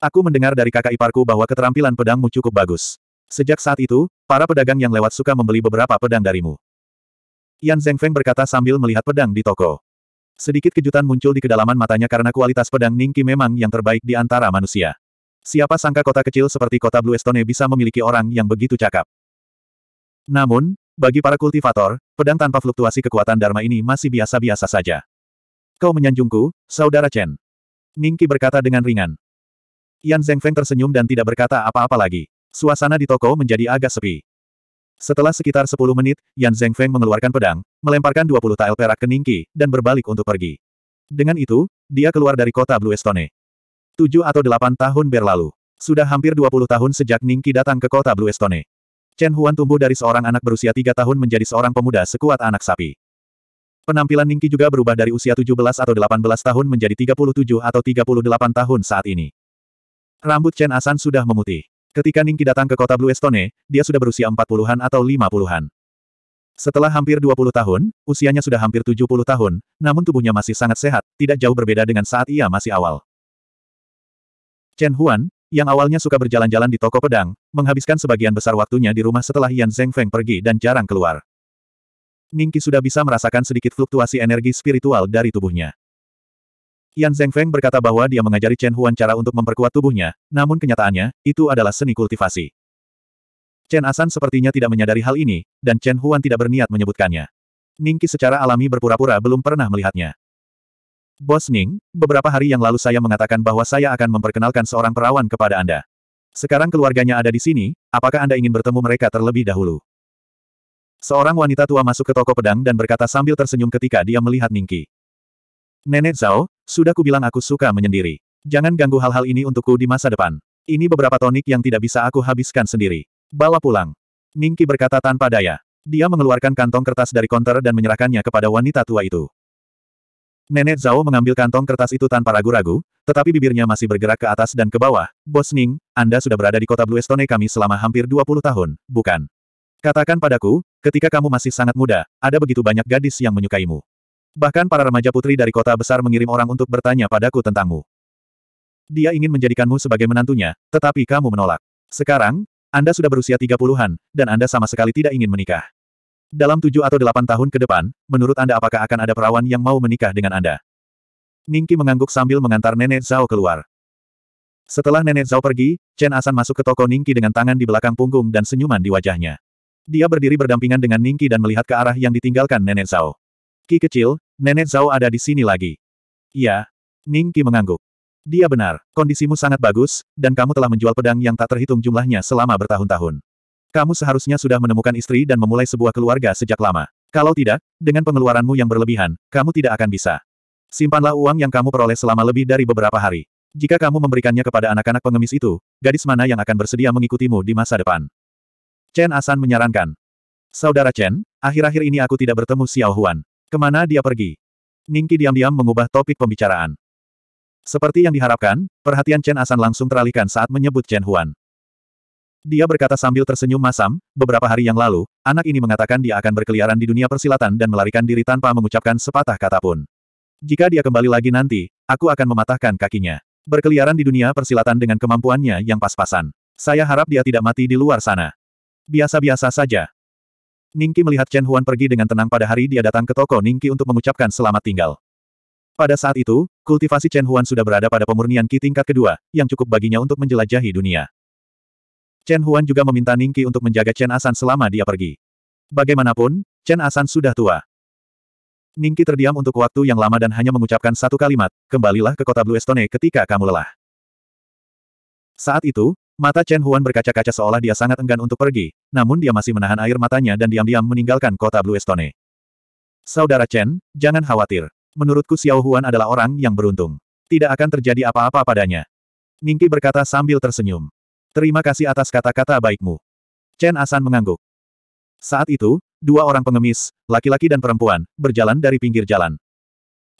Aku mendengar dari kakak iparku bahwa keterampilan pedangmu cukup bagus. Sejak saat itu, para pedagang yang lewat suka membeli beberapa pedang darimu. Yan Zengfeng berkata sambil melihat pedang di toko. Sedikit kejutan muncul di kedalaman matanya karena kualitas pedang Ningki memang yang terbaik di antara manusia. Siapa sangka kota kecil seperti kota Blue Estone bisa memiliki orang yang begitu cakap. Namun, bagi para kultivator, pedang tanpa fluktuasi kekuatan Dharma ini masih biasa-biasa saja. Kau menyanjungku, Saudara Chen. Ningki berkata dengan ringan. Yan Zengfeng tersenyum dan tidak berkata apa-apa lagi. Suasana di toko menjadi agak sepi. Setelah sekitar 10 menit, Yan Zengfeng mengeluarkan pedang, melemparkan 20 tael perak ke Ningki, dan berbalik untuk pergi. Dengan itu, dia keluar dari kota Blue Estone. 7 atau 8 tahun berlalu. Sudah hampir 20 tahun sejak Ningki datang ke kota Blue Estone. Chen Huan tumbuh dari seorang anak berusia 3 tahun menjadi seorang pemuda sekuat anak sapi. Penampilan Ningki juga berubah dari usia 17 atau 18 tahun menjadi 37 atau 38 tahun saat ini. Rambut Chen Asan sudah memutih. Ketika Ningki datang ke kota Blue Estone, dia sudah berusia empat puluhan atau lima puluhan. Setelah hampir dua puluh tahun, usianya sudah hampir tujuh puluh tahun, namun tubuhnya masih sangat sehat, tidak jauh berbeda dengan saat ia masih awal. Chen Huan, yang awalnya suka berjalan-jalan di toko pedang, menghabiskan sebagian besar waktunya di rumah setelah Yan Zheng Feng pergi dan jarang keluar. Ningki sudah bisa merasakan sedikit fluktuasi energi spiritual dari tubuhnya. Yan Zhengfeng berkata bahwa dia mengajari Chen Huan cara untuk memperkuat tubuhnya, namun kenyataannya, itu adalah seni kultivasi. Chen Asan sepertinya tidak menyadari hal ini, dan Chen Huan tidak berniat menyebutkannya. Ningki secara alami berpura-pura belum pernah melihatnya. Bos Ning, beberapa hari yang lalu saya mengatakan bahwa saya akan memperkenalkan seorang perawan kepada Anda. Sekarang keluarganya ada di sini, apakah Anda ingin bertemu mereka terlebih dahulu? Seorang wanita tua masuk ke toko pedang dan berkata sambil tersenyum ketika dia melihat Ningki. Nenek Zhao, sudah kubilang aku suka menyendiri. Jangan ganggu hal-hal ini untukku di masa depan. Ini beberapa tonik yang tidak bisa aku habiskan sendiri. Bawa pulang. Ningki berkata tanpa daya. Dia mengeluarkan kantong kertas dari konter dan menyerahkannya kepada wanita tua itu. Nenek Zhao mengambil kantong kertas itu tanpa ragu-ragu, tetapi bibirnya masih bergerak ke atas dan ke bawah. Bos Ning, Anda sudah berada di kota Blue Estone kami selama hampir 20 tahun, bukan? Katakan padaku, ketika kamu masih sangat muda, ada begitu banyak gadis yang menyukaimu. Bahkan para remaja putri dari kota besar mengirim orang untuk bertanya padaku tentangmu. Dia ingin menjadikanmu sebagai menantunya, tetapi kamu menolak. Sekarang, Anda sudah berusia tiga puluhan, dan Anda sama sekali tidak ingin menikah. Dalam tujuh atau delapan tahun ke depan, menurut Anda apakah akan ada perawan yang mau menikah dengan Anda? Ningki mengangguk sambil mengantar Nenek Zhao keluar. Setelah Nenek Zhao pergi, Chen Asan masuk ke toko Ningki dengan tangan di belakang punggung dan senyuman di wajahnya. Dia berdiri berdampingan dengan Ningki dan melihat ke arah yang ditinggalkan Nenek Zhao. Ki kecil, Nenek Zhao ada di sini lagi. Iya. Ning Ki mengangguk. Dia benar, kondisimu sangat bagus, dan kamu telah menjual pedang yang tak terhitung jumlahnya selama bertahun-tahun. Kamu seharusnya sudah menemukan istri dan memulai sebuah keluarga sejak lama. Kalau tidak, dengan pengeluaranmu yang berlebihan, kamu tidak akan bisa. Simpanlah uang yang kamu peroleh selama lebih dari beberapa hari. Jika kamu memberikannya kepada anak-anak pengemis itu, gadis mana yang akan bersedia mengikutimu di masa depan? Chen Asan menyarankan. Saudara Chen, akhir-akhir ini aku tidak bertemu Xiao Huan. Kemana dia pergi? Ningki diam-diam mengubah topik pembicaraan. Seperti yang diharapkan, perhatian Chen Asan langsung teralihkan saat menyebut Chen Huan. Dia berkata sambil tersenyum masam, beberapa hari yang lalu, anak ini mengatakan dia akan berkeliaran di dunia persilatan dan melarikan diri tanpa mengucapkan sepatah kata pun. Jika dia kembali lagi nanti, aku akan mematahkan kakinya. Berkeliaran di dunia persilatan dengan kemampuannya yang pas-pasan. Saya harap dia tidak mati di luar sana. Biasa-biasa saja. Ningki melihat Chen Huan pergi dengan tenang pada hari dia datang ke toko Ningki untuk mengucapkan selamat tinggal. Pada saat itu, kultivasi Chen Huan sudah berada pada pemurnian Qi tingkat kedua, yang cukup baginya untuk menjelajahi dunia. Chen Huan juga meminta Ningki untuk menjaga Chen Asan selama dia pergi. Bagaimanapun, Chen Asan sudah tua. Ningki terdiam untuk waktu yang lama dan hanya mengucapkan satu kalimat, kembalilah ke kota Blue Estone ketika kamu lelah. Saat itu, Mata Chen Huan berkaca-kaca seolah dia sangat enggan untuk pergi, namun dia masih menahan air matanya dan diam-diam meninggalkan kota Blue Estone. Saudara Chen, jangan khawatir. Menurutku Xiao Huan adalah orang yang beruntung. Tidak akan terjadi apa-apa padanya. Ningki berkata sambil tersenyum. Terima kasih atas kata-kata baikmu. Chen Asan mengangguk. Saat itu, dua orang pengemis, laki-laki dan perempuan, berjalan dari pinggir jalan.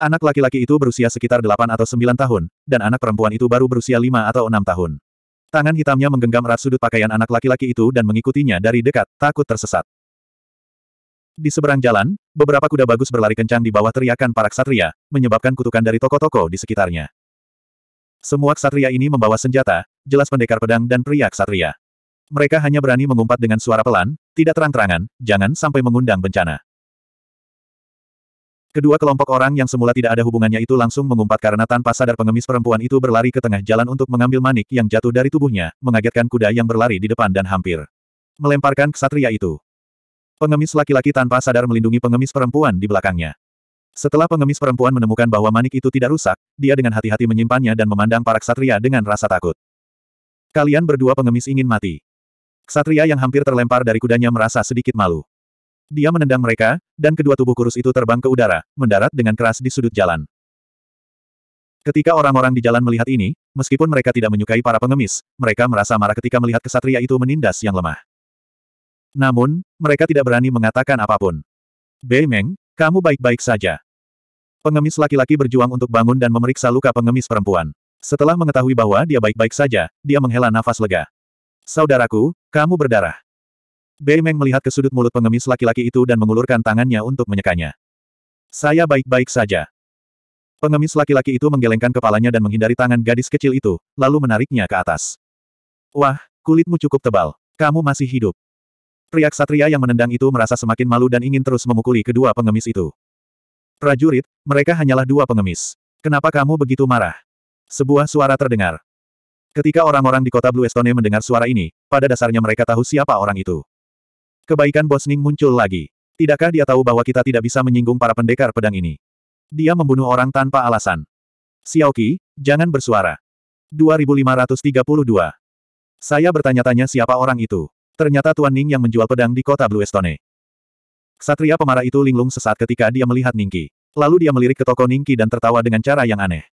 Anak laki-laki itu berusia sekitar 8 atau 9 tahun, dan anak perempuan itu baru berusia 5 atau 6 tahun. Tangan hitamnya menggenggam erat sudut pakaian anak laki-laki itu dan mengikutinya dari dekat, takut tersesat. Di seberang jalan, beberapa kuda bagus berlari kencang di bawah teriakan para ksatria, menyebabkan kutukan dari toko-toko di sekitarnya. Semua ksatria ini membawa senjata, jelas pendekar pedang dan pria ksatria. Mereka hanya berani mengumpat dengan suara pelan, tidak terang-terangan, jangan sampai mengundang bencana. Kedua kelompok orang yang semula tidak ada hubungannya itu langsung mengumpat karena tanpa sadar pengemis perempuan itu berlari ke tengah jalan untuk mengambil manik yang jatuh dari tubuhnya, mengagetkan kuda yang berlari di depan dan hampir melemparkan kesatria itu. Pengemis laki-laki tanpa sadar melindungi pengemis perempuan di belakangnya. Setelah pengemis perempuan menemukan bahwa manik itu tidak rusak, dia dengan hati-hati menyimpannya dan memandang para ksatria dengan rasa takut. Kalian berdua pengemis ingin mati. Ksatria yang hampir terlempar dari kudanya merasa sedikit malu. Dia menendang mereka, dan kedua tubuh kurus itu terbang ke udara, mendarat dengan keras di sudut jalan. Ketika orang-orang di jalan melihat ini, meskipun mereka tidak menyukai para pengemis, mereka merasa marah ketika melihat kesatria itu menindas yang lemah. Namun, mereka tidak berani mengatakan apapun. Bei Meng, kamu baik-baik saja. Pengemis laki-laki berjuang untuk bangun dan memeriksa luka pengemis perempuan. Setelah mengetahui bahwa dia baik-baik saja, dia menghela nafas lega. Saudaraku, kamu berdarah. Bei Meng melihat ke sudut mulut pengemis laki-laki itu dan mengulurkan tangannya untuk menyekanya. Saya baik-baik saja. Pengemis laki-laki itu menggelengkan kepalanya dan menghindari tangan gadis kecil itu, lalu menariknya ke atas. Wah, kulitmu cukup tebal. Kamu masih hidup. Pria ksatria yang menendang itu merasa semakin malu dan ingin terus memukuli kedua pengemis itu. Prajurit, mereka hanyalah dua pengemis. Kenapa kamu begitu marah? Sebuah suara terdengar. Ketika orang-orang di kota Blue Estone mendengar suara ini, pada dasarnya mereka tahu siapa orang itu. Kebaikan Bos Ning muncul lagi. Tidakkah dia tahu bahwa kita tidak bisa menyinggung para pendekar pedang ini? Dia membunuh orang tanpa alasan. Xiaoqi, jangan bersuara. 2532. Saya bertanya-tanya siapa orang itu. Ternyata Tuan Ning yang menjual pedang di kota Blue Stone. Satria pemarah itu linglung sesaat ketika dia melihat Ningki. Lalu dia melirik ke toko Ningki dan tertawa dengan cara yang aneh.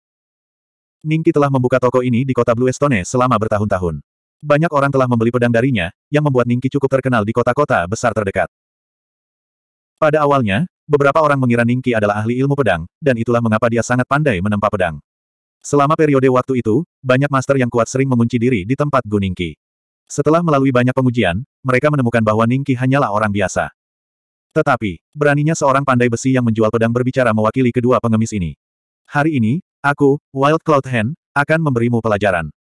Ningki telah membuka toko ini di kota Blue Stone selama bertahun-tahun. Banyak orang telah membeli pedang darinya, yang membuat Ningki cukup terkenal di kota-kota besar terdekat. Pada awalnya, beberapa orang mengira Ningki adalah ahli ilmu pedang, dan itulah mengapa dia sangat pandai menempa pedang. Selama periode waktu itu, banyak master yang kuat sering mengunci diri di tempat Gu Ningki. Setelah melalui banyak pengujian, mereka menemukan bahwa Ningki hanyalah orang biasa. Tetapi, beraninya seorang pandai besi yang menjual pedang berbicara mewakili kedua pengemis ini. Hari ini, aku, Wild Cloud Hand, akan memberimu pelajaran.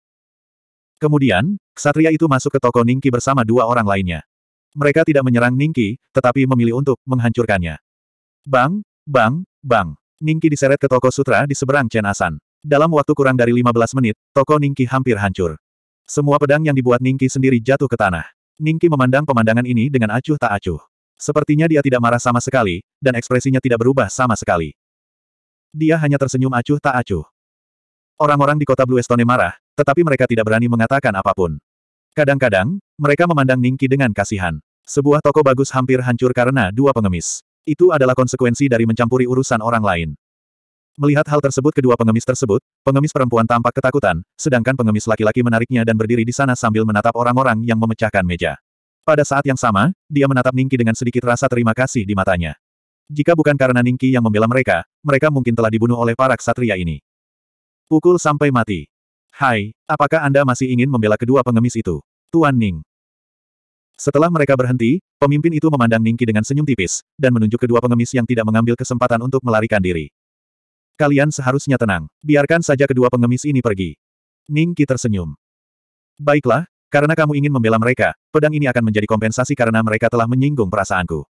Kemudian, ksatria itu masuk ke toko Ningki bersama dua orang lainnya. Mereka tidak menyerang Ningki, tetapi memilih untuk menghancurkannya. Bang, bang, bang. Ningki diseret ke toko sutra di seberang Chen Asan. Dalam waktu kurang dari 15 menit, toko Ningki hampir hancur. Semua pedang yang dibuat Ningki sendiri jatuh ke tanah. Ningki memandang pemandangan ini dengan acuh tak acuh. Sepertinya dia tidak marah sama sekali, dan ekspresinya tidak berubah sama sekali. Dia hanya tersenyum acuh tak acuh. Orang-orang di kota Blue Estone marah, tetapi mereka tidak berani mengatakan apapun. Kadang-kadang, mereka memandang Ningki dengan kasihan. Sebuah toko bagus hampir hancur karena dua pengemis. Itu adalah konsekuensi dari mencampuri urusan orang lain. Melihat hal tersebut kedua pengemis tersebut, pengemis perempuan tampak ketakutan, sedangkan pengemis laki-laki menariknya dan berdiri di sana sambil menatap orang-orang yang memecahkan meja. Pada saat yang sama, dia menatap Ningki dengan sedikit rasa terima kasih di matanya. Jika bukan karena Ningki yang membela mereka, mereka mungkin telah dibunuh oleh para ksatria ini. Pukul sampai mati. Hai, apakah Anda masih ingin membela kedua pengemis itu? Tuan Ning. Setelah mereka berhenti, pemimpin itu memandang Ningki dengan senyum tipis, dan menunjuk kedua pengemis yang tidak mengambil kesempatan untuk melarikan diri. Kalian seharusnya tenang, biarkan saja kedua pengemis ini pergi. Ningki tersenyum. Baiklah, karena kamu ingin membela mereka, pedang ini akan menjadi kompensasi karena mereka telah menyinggung perasaanku.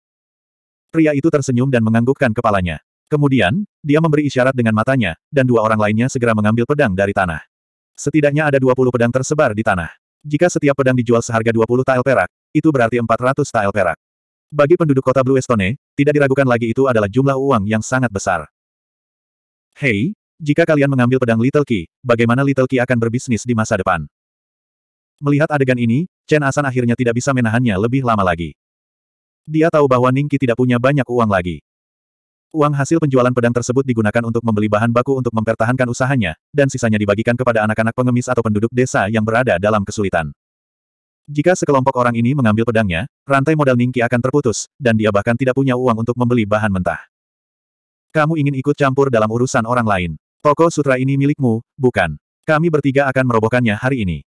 Pria itu tersenyum dan menganggukkan kepalanya. Kemudian, dia memberi isyarat dengan matanya, dan dua orang lainnya segera mengambil pedang dari tanah. Setidaknya ada 20 pedang tersebar di tanah. Jika setiap pedang dijual seharga 20 tael perak, itu berarti 400 tael perak. Bagi penduduk kota Blue Estone, tidak diragukan lagi itu adalah jumlah uang yang sangat besar. Hei, jika kalian mengambil pedang Little Key, bagaimana Little Key akan berbisnis di masa depan? Melihat adegan ini, Chen Asan akhirnya tidak bisa menahannya lebih lama lagi. Dia tahu bahwa Ningki tidak punya banyak uang lagi. Uang hasil penjualan pedang tersebut digunakan untuk membeli bahan baku untuk mempertahankan usahanya, dan sisanya dibagikan kepada anak-anak pengemis atau penduduk desa yang berada dalam kesulitan. Jika sekelompok orang ini mengambil pedangnya, rantai modal Ningki akan terputus, dan dia bahkan tidak punya uang untuk membeli bahan mentah. Kamu ingin ikut campur dalam urusan orang lain. Toko sutra ini milikmu, bukan. Kami bertiga akan merobohkannya hari ini.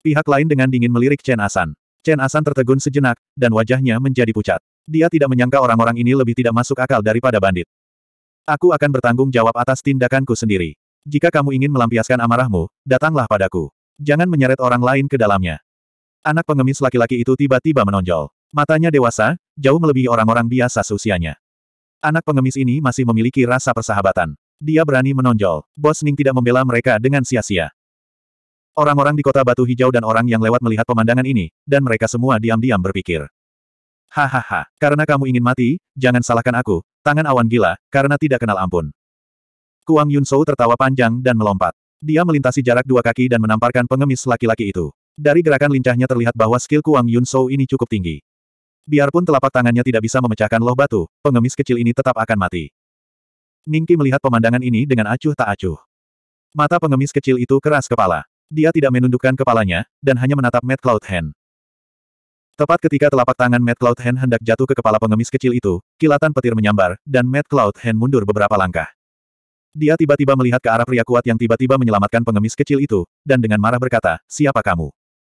Pihak lain dengan dingin melirik Chen Asan. Chen Asan tertegun sejenak, dan wajahnya menjadi pucat. Dia tidak menyangka orang-orang ini lebih tidak masuk akal daripada bandit. Aku akan bertanggung jawab atas tindakanku sendiri. Jika kamu ingin melampiaskan amarahmu, datanglah padaku. Jangan menyeret orang lain ke dalamnya. Anak pengemis laki-laki itu tiba-tiba menonjol. Matanya dewasa, jauh melebihi orang-orang biasa seusianya. Anak pengemis ini masih memiliki rasa persahabatan. Dia berani menonjol. Bos Ning tidak membela mereka dengan sia-sia. Orang-orang di kota Batu Hijau dan orang yang lewat melihat pemandangan ini, dan mereka semua diam-diam berpikir. Hahaha, karena kamu ingin mati, jangan salahkan aku, tangan awan gila, karena tidak kenal ampun. Kuang Yun Sou tertawa panjang dan melompat. Dia melintasi jarak dua kaki dan menamparkan pengemis laki-laki itu. Dari gerakan lincahnya terlihat bahwa skill Kuang Yun Sou ini cukup tinggi. Biarpun telapak tangannya tidak bisa memecahkan loh batu, pengemis kecil ini tetap akan mati. Ningki melihat pemandangan ini dengan acuh tak acuh. Mata pengemis kecil itu keras kepala. Dia tidak menundukkan kepalanya, dan hanya menatap Mad Cloud Hand. Tepat ketika telapak tangan Matt Cloud Hand hendak jatuh ke kepala pengemis kecil itu, kilatan petir menyambar, dan Matt Cloud Hand mundur beberapa langkah. Dia tiba-tiba melihat ke arah pria kuat yang tiba-tiba menyelamatkan pengemis kecil itu, dan dengan marah berkata, siapa kamu?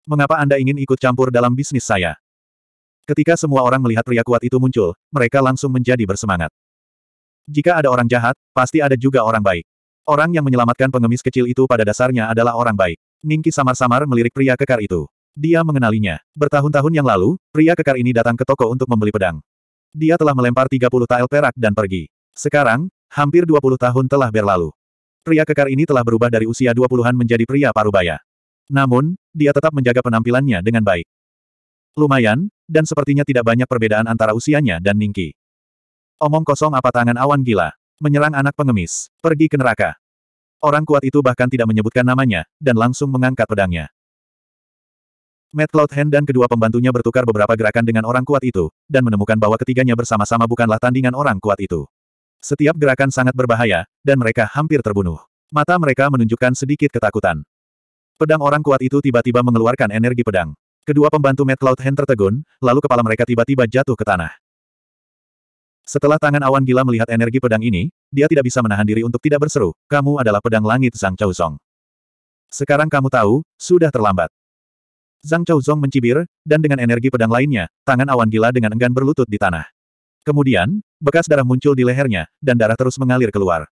Mengapa Anda ingin ikut campur dalam bisnis saya? Ketika semua orang melihat pria kuat itu muncul, mereka langsung menjadi bersemangat. Jika ada orang jahat, pasti ada juga orang baik. Orang yang menyelamatkan pengemis kecil itu pada dasarnya adalah orang baik. Ningki samar-samar melirik pria kekar itu. Dia mengenalinya. Bertahun-tahun yang lalu, pria kekar ini datang ke toko untuk membeli pedang. Dia telah melempar 30 tael perak dan pergi. Sekarang, hampir 20 tahun telah berlalu. Pria kekar ini telah berubah dari usia 20-an menjadi pria parubaya. Namun, dia tetap menjaga penampilannya dengan baik. Lumayan, dan sepertinya tidak banyak perbedaan antara usianya dan Ningki. Omong kosong apa tangan awan gila. Menyerang anak pengemis. Pergi ke neraka. Orang kuat itu bahkan tidak menyebutkan namanya, dan langsung mengangkat pedangnya. Matt Hand dan kedua pembantunya bertukar beberapa gerakan dengan orang kuat itu, dan menemukan bahwa ketiganya bersama-sama bukanlah tandingan orang kuat itu. Setiap gerakan sangat berbahaya, dan mereka hampir terbunuh. Mata mereka menunjukkan sedikit ketakutan. Pedang orang kuat itu tiba-tiba mengeluarkan energi pedang. Kedua pembantu Matt Hand tertegun, lalu kepala mereka tiba-tiba jatuh ke tanah. Setelah tangan awan gila melihat energi pedang ini, dia tidak bisa menahan diri untuk tidak berseru, kamu adalah pedang langit Zhang Chaozong. Sekarang kamu tahu, sudah terlambat. Zhang Chaozong mencibir, dan dengan energi pedang lainnya, tangan awan gila dengan enggan berlutut di tanah. Kemudian, bekas darah muncul di lehernya, dan darah terus mengalir keluar.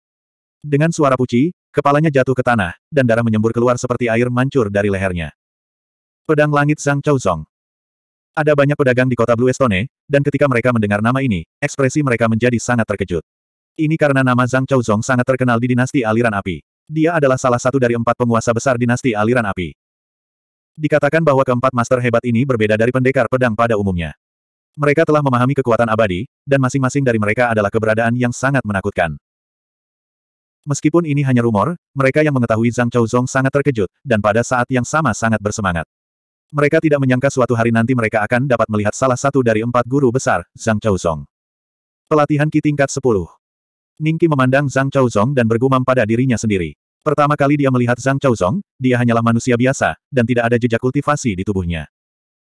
Dengan suara puci, kepalanya jatuh ke tanah, dan darah menyembur keluar seperti air mancur dari lehernya. Pedang Langit Zhang Chaozong Ada banyak pedagang di kota Blue Estone, dan ketika mereka mendengar nama ini, ekspresi mereka menjadi sangat terkejut. Ini karena nama Zhang Chaozong sangat terkenal di dinasti aliran api. Dia adalah salah satu dari empat penguasa besar dinasti aliran api. Dikatakan bahwa keempat master hebat ini berbeda dari pendekar pedang pada umumnya. Mereka telah memahami kekuatan abadi, dan masing-masing dari mereka adalah keberadaan yang sangat menakutkan. Meskipun ini hanya rumor, mereka yang mengetahui Zhang Chouzong sangat terkejut, dan pada saat yang sama sangat bersemangat. Mereka tidak menyangka suatu hari nanti mereka akan dapat melihat salah satu dari empat guru besar, Zhang Chouzong. Pelatihan Ki tingkat 10 Ningki memandang Zhang Chouzong dan bergumam pada dirinya sendiri. Pertama kali dia melihat Zhang Chaozong, dia hanyalah manusia biasa, dan tidak ada jejak kultivasi di tubuhnya.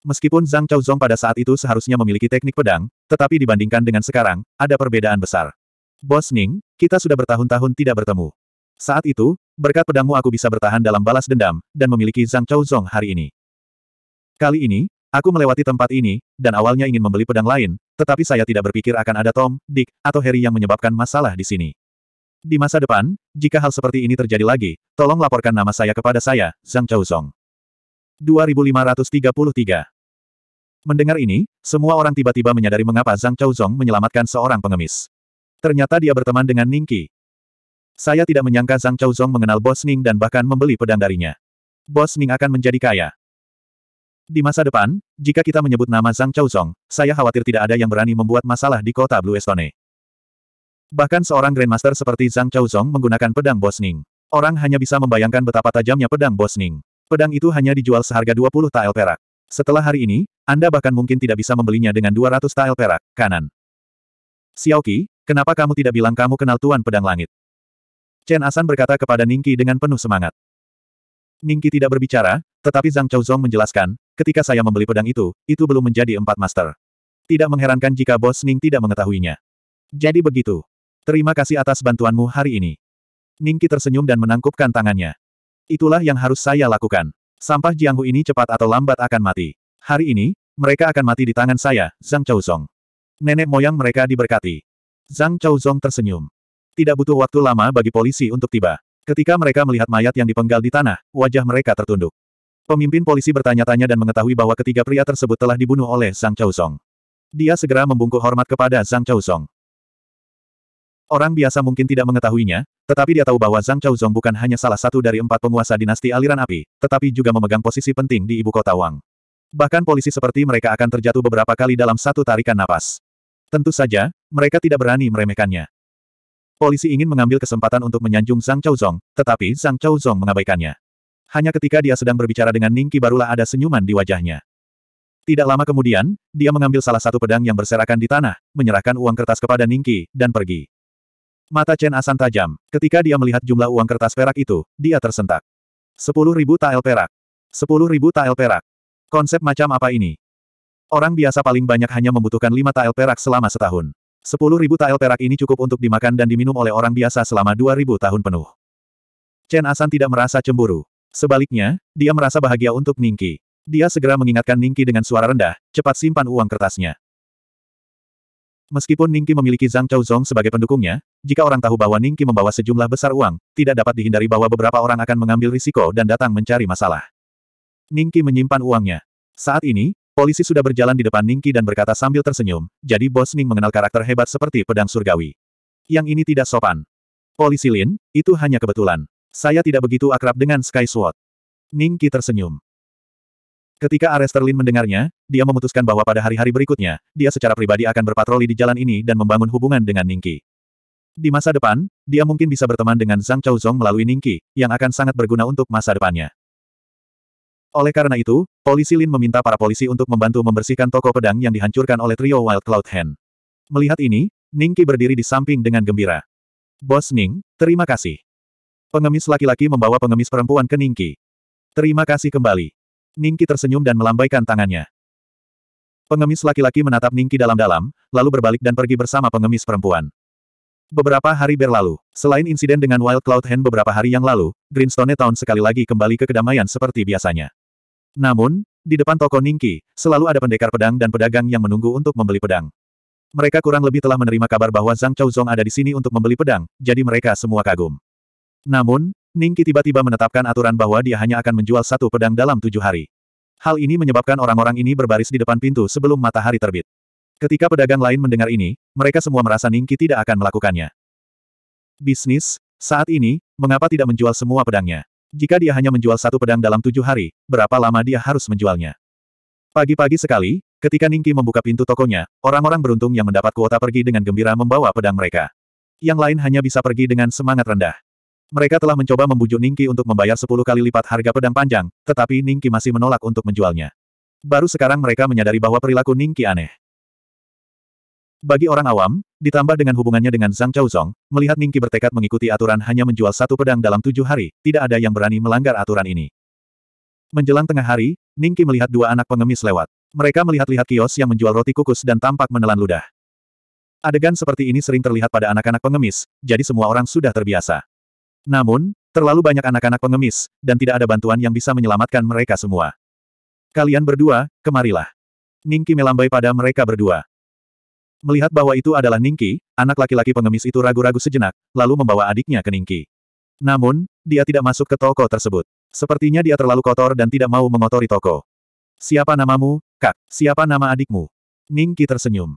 Meskipun Zhang Chaozong pada saat itu seharusnya memiliki teknik pedang, tetapi dibandingkan dengan sekarang, ada perbedaan besar. Bos Ning, kita sudah bertahun-tahun tidak bertemu. Saat itu, berkat pedangmu aku bisa bertahan dalam balas dendam, dan memiliki Zhang Chaozong hari ini. Kali ini, aku melewati tempat ini, dan awalnya ingin membeli pedang lain, tetapi saya tidak berpikir akan ada Tom, Dick, atau Harry yang menyebabkan masalah di sini. Di masa depan, jika hal seperti ini terjadi lagi, tolong laporkan nama saya kepada saya, Zhang Chaozong. 2533 Mendengar ini, semua orang tiba-tiba menyadari mengapa Zhang Chaozong menyelamatkan seorang pengemis. Ternyata dia berteman dengan Ningqi. Saya tidak menyangka Zhang Chaozong mengenal Bos Ning dan bahkan membeli pedang darinya. Bos Ning akan menjadi kaya. Di masa depan, jika kita menyebut nama Zhang Chaozong, saya khawatir tidak ada yang berani membuat masalah di kota Blue Estone. Bahkan seorang Grandmaster seperti Zhang Chaozong menggunakan pedang Bosning. Orang hanya bisa membayangkan betapa tajamnya pedang Bosning. Pedang itu hanya dijual seharga 20 tael perak. Setelah hari ini, Anda bahkan mungkin tidak bisa membelinya dengan 200 tael perak, kanan. Xiaoqi, kenapa kamu tidak bilang kamu kenal Tuan Pedang Langit? Chen Asan berkata kepada Ningki dengan penuh semangat. Ningki tidak berbicara, tetapi Zhang Chaozong menjelaskan, ketika saya membeli pedang itu, itu belum menjadi empat master. Tidak mengherankan jika bos Ning tidak mengetahuinya. Jadi begitu. Terima kasih atas bantuanmu hari ini. Ningki tersenyum dan menangkupkan tangannya. Itulah yang harus saya lakukan. Sampah Jianghu ini cepat atau lambat akan mati. Hari ini, mereka akan mati di tangan saya, Zhang Chaozong. Nenek moyang mereka diberkati. Zhang Chaozong tersenyum. Tidak butuh waktu lama bagi polisi untuk tiba. Ketika mereka melihat mayat yang dipenggal di tanah, wajah mereka tertunduk. Pemimpin polisi bertanya-tanya dan mengetahui bahwa ketiga pria tersebut telah dibunuh oleh Zhang Chaozong. Dia segera membungkuk hormat kepada Zhang Chaozong. Orang biasa mungkin tidak mengetahuinya, tetapi dia tahu bahwa Zhang Chaozong bukan hanya salah satu dari empat penguasa dinasti aliran api, tetapi juga memegang posisi penting di ibu kota Wang. Bahkan polisi seperti mereka akan terjatuh beberapa kali dalam satu tarikan napas. Tentu saja, mereka tidak berani meremehkannya. Polisi ingin mengambil kesempatan untuk menyanjung Zhang Chaozong, tetapi Zhang Chaozong mengabaikannya. Hanya ketika dia sedang berbicara dengan Ningki barulah ada senyuman di wajahnya. Tidak lama kemudian, dia mengambil salah satu pedang yang berserakan di tanah, menyerahkan uang kertas kepada Ningki, dan pergi. Mata Chen Asan tajam. Ketika dia melihat jumlah uang kertas perak itu, dia tersentak. Sepuluh ribu tael perak. Sepuluh ribu tael perak. Konsep macam apa ini? Orang biasa paling banyak hanya membutuhkan lima tael perak selama setahun. Sepuluh ribu tael perak ini cukup untuk dimakan dan diminum oleh orang biasa selama dua ribu tahun penuh. Chen Asan tidak merasa cemburu. Sebaliknya, dia merasa bahagia untuk Ningki. Dia segera mengingatkan Ningki dengan suara rendah, cepat simpan uang kertasnya. Meskipun Ningki memiliki Zhang Chaozong sebagai pendukungnya, jika orang tahu bahwa Ningki membawa sejumlah besar uang, tidak dapat dihindari bahwa beberapa orang akan mengambil risiko dan datang mencari masalah. Ningki menyimpan uangnya. Saat ini, polisi sudah berjalan di depan Ningki dan berkata sambil tersenyum, jadi bos Ning mengenal karakter hebat seperti pedang surgawi. Yang ini tidak sopan. Polisi Lin, itu hanya kebetulan. Saya tidak begitu akrab dengan Sky Sword. Ningki tersenyum. Ketika Aresterlin mendengarnya, dia memutuskan bahwa pada hari-hari berikutnya, dia secara pribadi akan berpatroli di jalan ini dan membangun hubungan dengan Ningki. Di masa depan, dia mungkin bisa berteman dengan Zhang Chaozong melalui Ningki, yang akan sangat berguna untuk masa depannya. Oleh karena itu, polisi Lin meminta para polisi untuk membantu membersihkan toko pedang yang dihancurkan oleh trio Wild Cloud Hand. Melihat ini, Ningki berdiri di samping dengan gembira. Bos Ning, terima kasih. Pengemis laki-laki membawa pengemis perempuan ke Ningki. Terima kasih kembali. Ningki tersenyum dan melambaikan tangannya. Pengemis laki-laki menatap Ningki dalam-dalam, lalu berbalik dan pergi bersama pengemis perempuan. Beberapa hari berlalu, selain insiden dengan Wild Cloud Hand beberapa hari yang lalu, Greenstone Town sekali lagi kembali ke kedamaian seperti biasanya. Namun, di depan toko Ningki, selalu ada pendekar pedang dan pedagang yang menunggu untuk membeli pedang. Mereka kurang lebih telah menerima kabar bahwa Zhang Chaozong ada di sini untuk membeli pedang, jadi mereka semua kagum. Namun, Ningki tiba-tiba menetapkan aturan bahwa dia hanya akan menjual satu pedang dalam tujuh hari. Hal ini menyebabkan orang-orang ini berbaris di depan pintu sebelum matahari terbit. Ketika pedagang lain mendengar ini, mereka semua merasa Ningki tidak akan melakukannya. Bisnis, saat ini, mengapa tidak menjual semua pedangnya? Jika dia hanya menjual satu pedang dalam tujuh hari, berapa lama dia harus menjualnya? Pagi-pagi sekali, ketika Ningki membuka pintu tokonya, orang-orang beruntung yang mendapat kuota pergi dengan gembira membawa pedang mereka. Yang lain hanya bisa pergi dengan semangat rendah. Mereka telah mencoba membujuk Ningki untuk membayar 10 kali lipat harga pedang panjang, tetapi Ningki masih menolak untuk menjualnya. Baru sekarang mereka menyadari bahwa perilaku Ningki aneh. Bagi orang awam, ditambah dengan hubungannya dengan Zhang Chaozong, melihat Ningki bertekad mengikuti aturan hanya menjual satu pedang dalam tujuh hari, tidak ada yang berani melanggar aturan ini. Menjelang tengah hari, Ningki melihat dua anak pengemis lewat. Mereka melihat-lihat kios yang menjual roti kukus dan tampak menelan ludah. Adegan seperti ini sering terlihat pada anak-anak pengemis, jadi semua orang sudah terbiasa. Namun, terlalu banyak anak-anak pengemis, dan tidak ada bantuan yang bisa menyelamatkan mereka semua. Kalian berdua, kemarilah. Ningki melambai pada mereka berdua. Melihat bahwa itu adalah Ningki, anak laki-laki pengemis itu ragu-ragu sejenak, lalu membawa adiknya ke Ningki. Namun, dia tidak masuk ke toko tersebut. Sepertinya dia terlalu kotor dan tidak mau mengotori toko. Siapa namamu, kak? Siapa nama adikmu? Ningki tersenyum.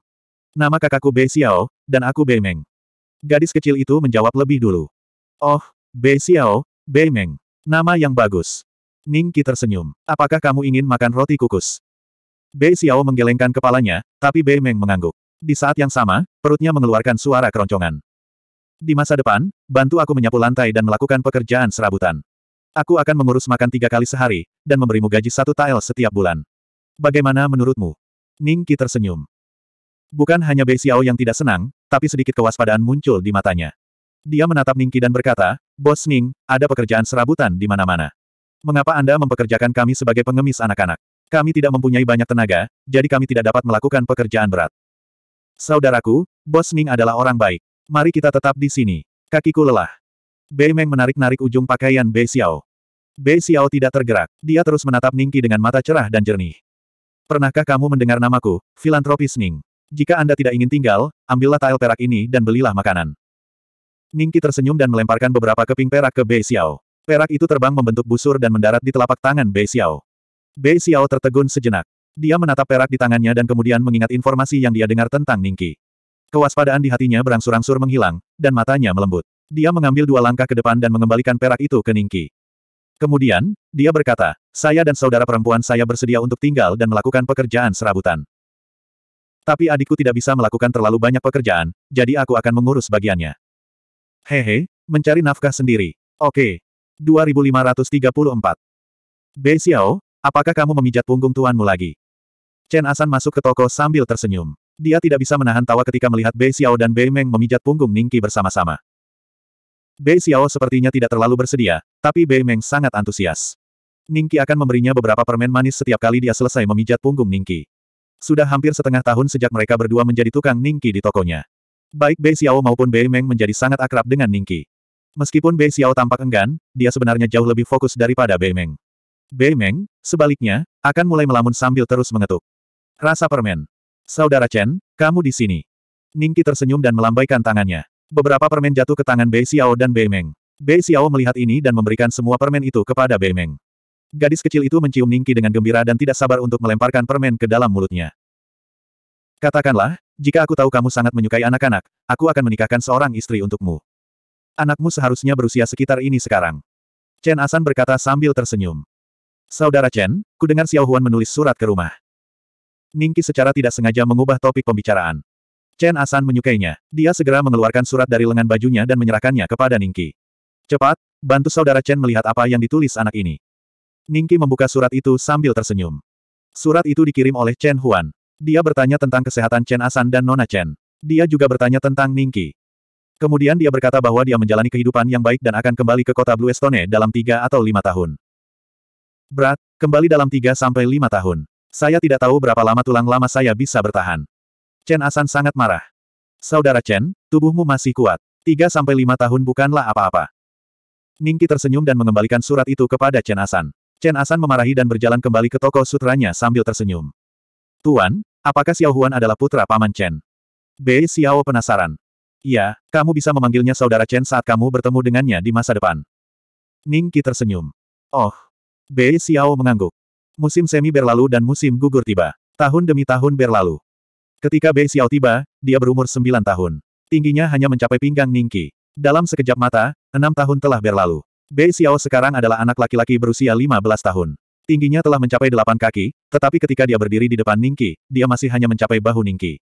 Nama kakakku Bei Xiao, dan aku Bei Meng. Gadis kecil itu menjawab lebih dulu. Oh, Bei Xiao, Bei Meng. Nama yang bagus. Ning Qi tersenyum. Apakah kamu ingin makan roti kukus? Bei Xiao menggelengkan kepalanya, tapi Bei Meng mengangguk. Di saat yang sama, perutnya mengeluarkan suara keroncongan. Di masa depan, bantu aku menyapu lantai dan melakukan pekerjaan serabutan. Aku akan mengurus makan tiga kali sehari, dan memberimu gaji satu tael setiap bulan. Bagaimana menurutmu? Ning Qi tersenyum. Bukan hanya Bei Xiao yang tidak senang, tapi sedikit kewaspadaan muncul di matanya. Dia menatap Ning Qi dan berkata, Bos Ning, ada pekerjaan serabutan di mana-mana. Mengapa Anda mempekerjakan kami sebagai pengemis anak-anak? Kami tidak mempunyai banyak tenaga, jadi kami tidak dapat melakukan pekerjaan berat. Saudaraku, Bos Ning adalah orang baik. Mari kita tetap di sini. Kakiku lelah. Bei Meng menarik-narik ujung pakaian Bei Xiao. Bei Xiao tidak tergerak. Dia terus menatap Ningki dengan mata cerah dan jernih. Pernahkah kamu mendengar namaku, filantropis Ning? Jika Anda tidak ingin tinggal, ambillah tail perak ini dan belilah makanan. Ningki tersenyum dan melemparkan beberapa keping perak ke Bei Xiao. Perak itu terbang membentuk busur dan mendarat di telapak tangan Bei Xiao. Bei Xiao tertegun sejenak. Dia menatap perak di tangannya dan kemudian mengingat informasi yang dia dengar tentang Ningki. Kewaspadaan di hatinya berangsur-angsur menghilang, dan matanya melembut. Dia mengambil dua langkah ke depan dan mengembalikan perak itu ke Ningki. Kemudian, dia berkata, saya dan saudara perempuan saya bersedia untuk tinggal dan melakukan pekerjaan serabutan. Tapi adikku tidak bisa melakukan terlalu banyak pekerjaan, jadi aku akan mengurus bagiannya. Hehe, mencari nafkah sendiri. Oke. 2534. Bei Xiao, apakah kamu memijat punggung tuanmu lagi? Chen Asan masuk ke toko sambil tersenyum. Dia tidak bisa menahan tawa ketika melihat Bei Xiao dan Bei Meng memijat punggung Ningki bersama-sama. Bei Xiao sepertinya tidak terlalu bersedia, tapi Bei Meng sangat antusias. Ningki akan memberinya beberapa permen manis setiap kali dia selesai memijat punggung Ningki. Sudah hampir setengah tahun sejak mereka berdua menjadi tukang Ningki di tokonya. Baik Bei Xiao maupun Bei Meng menjadi sangat akrab dengan Ningki. Meskipun Bei Xiao tampak enggan, dia sebenarnya jauh lebih fokus daripada Bei Meng. Bei Meng, sebaliknya, akan mulai melamun sambil terus mengetuk. Rasa permen. Saudara Chen, kamu di sini. Ningki tersenyum dan melambaikan tangannya. Beberapa permen jatuh ke tangan Bei Xiao dan Bei Meng. Bei Xiao melihat ini dan memberikan semua permen itu kepada Bei Meng. Gadis kecil itu mencium Ningki dengan gembira dan tidak sabar untuk melemparkan permen ke dalam mulutnya. Katakanlah, jika aku tahu kamu sangat menyukai anak-anak, aku akan menikahkan seorang istri untukmu. Anakmu seharusnya berusia sekitar ini sekarang. Chen Asan berkata sambil tersenyum. Saudara Chen, ku dengar Xiao Huan menulis surat ke rumah. Ningki secara tidak sengaja mengubah topik pembicaraan. Chen Asan menyukainya. Dia segera mengeluarkan surat dari lengan bajunya dan menyerahkannya kepada Ningki. Cepat, bantu saudara Chen melihat apa yang ditulis anak ini. Ningki membuka surat itu sambil tersenyum. Surat itu dikirim oleh Chen Huan. Dia bertanya tentang kesehatan Chen Asan dan Nona Chen. Dia juga bertanya tentang Ningki. Kemudian dia berkata bahwa dia menjalani kehidupan yang baik dan akan kembali ke kota Blue Estone dalam tiga atau lima tahun. Berat, kembali dalam tiga sampai lima tahun. Saya tidak tahu berapa lama tulang lama saya bisa bertahan. Chen Asan sangat marah. Saudara Chen, tubuhmu masih kuat. Tiga sampai lima tahun bukanlah apa-apa. Ningki tersenyum dan mengembalikan surat itu kepada Chen Asan. Chen Asan memarahi dan berjalan kembali ke toko sutranya sambil tersenyum. Tuan, apakah Xiao Huan adalah putra Paman Chen? Bei Xiao penasaran. Iya, kamu bisa memanggilnya saudara Chen saat kamu bertemu dengannya di masa depan. Ning Qi tersenyum. Oh. Bei Xiao mengangguk. Musim semi berlalu dan musim gugur tiba. Tahun demi tahun berlalu. Ketika Bei Xiao tiba, dia berumur sembilan tahun. Tingginya hanya mencapai pinggang Ning Qi. Dalam sekejap mata, enam tahun telah berlalu. Bei Xiao sekarang adalah anak laki-laki berusia lima belas tahun. Tingginya telah mencapai delapan kaki, tetapi ketika dia berdiri di depan Ningki, dia masih hanya mencapai bahu Ningki.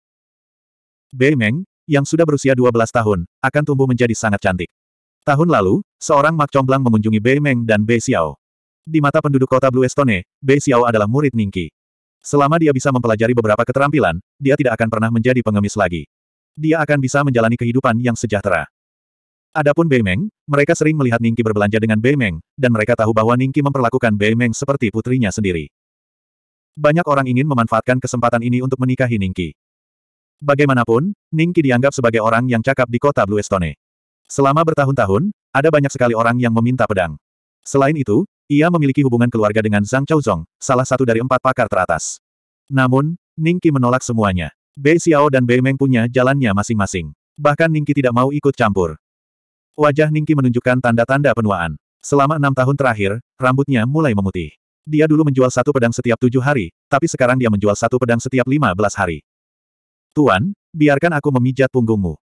Bei Meng, yang sudah berusia 12 tahun, akan tumbuh menjadi sangat cantik. Tahun lalu, seorang Mak Comblang mengunjungi Bei Meng dan Bei Xiao. Di mata penduduk kota Blue Estone, Bei Xiao adalah murid Ningki. Selama dia bisa mempelajari beberapa keterampilan, dia tidak akan pernah menjadi pengemis lagi. Dia akan bisa menjalani kehidupan yang sejahtera. Adapun Bei Meng, mereka sering melihat Ningki berbelanja dengan Bei Meng, dan mereka tahu bahwa Ningki memperlakukan Bei Meng seperti putrinya sendiri. Banyak orang ingin memanfaatkan kesempatan ini untuk menikahi Ningki. Bagaimanapun, Ningki dianggap sebagai orang yang cakap di kota Blue Estone. Selama bertahun-tahun, ada banyak sekali orang yang meminta pedang. Selain itu, ia memiliki hubungan keluarga dengan Zhang Chaozong, salah satu dari empat pakar teratas. Namun, Ningki menolak semuanya. Bei Xiao dan Bei Meng punya jalannya masing-masing. Bahkan Ningki tidak mau ikut campur. Wajah Ningki menunjukkan tanda-tanda penuaan. Selama enam tahun terakhir, rambutnya mulai memutih. Dia dulu menjual satu pedang setiap tujuh hari, tapi sekarang dia menjual satu pedang setiap lima belas hari. Tuan, biarkan aku memijat punggungmu.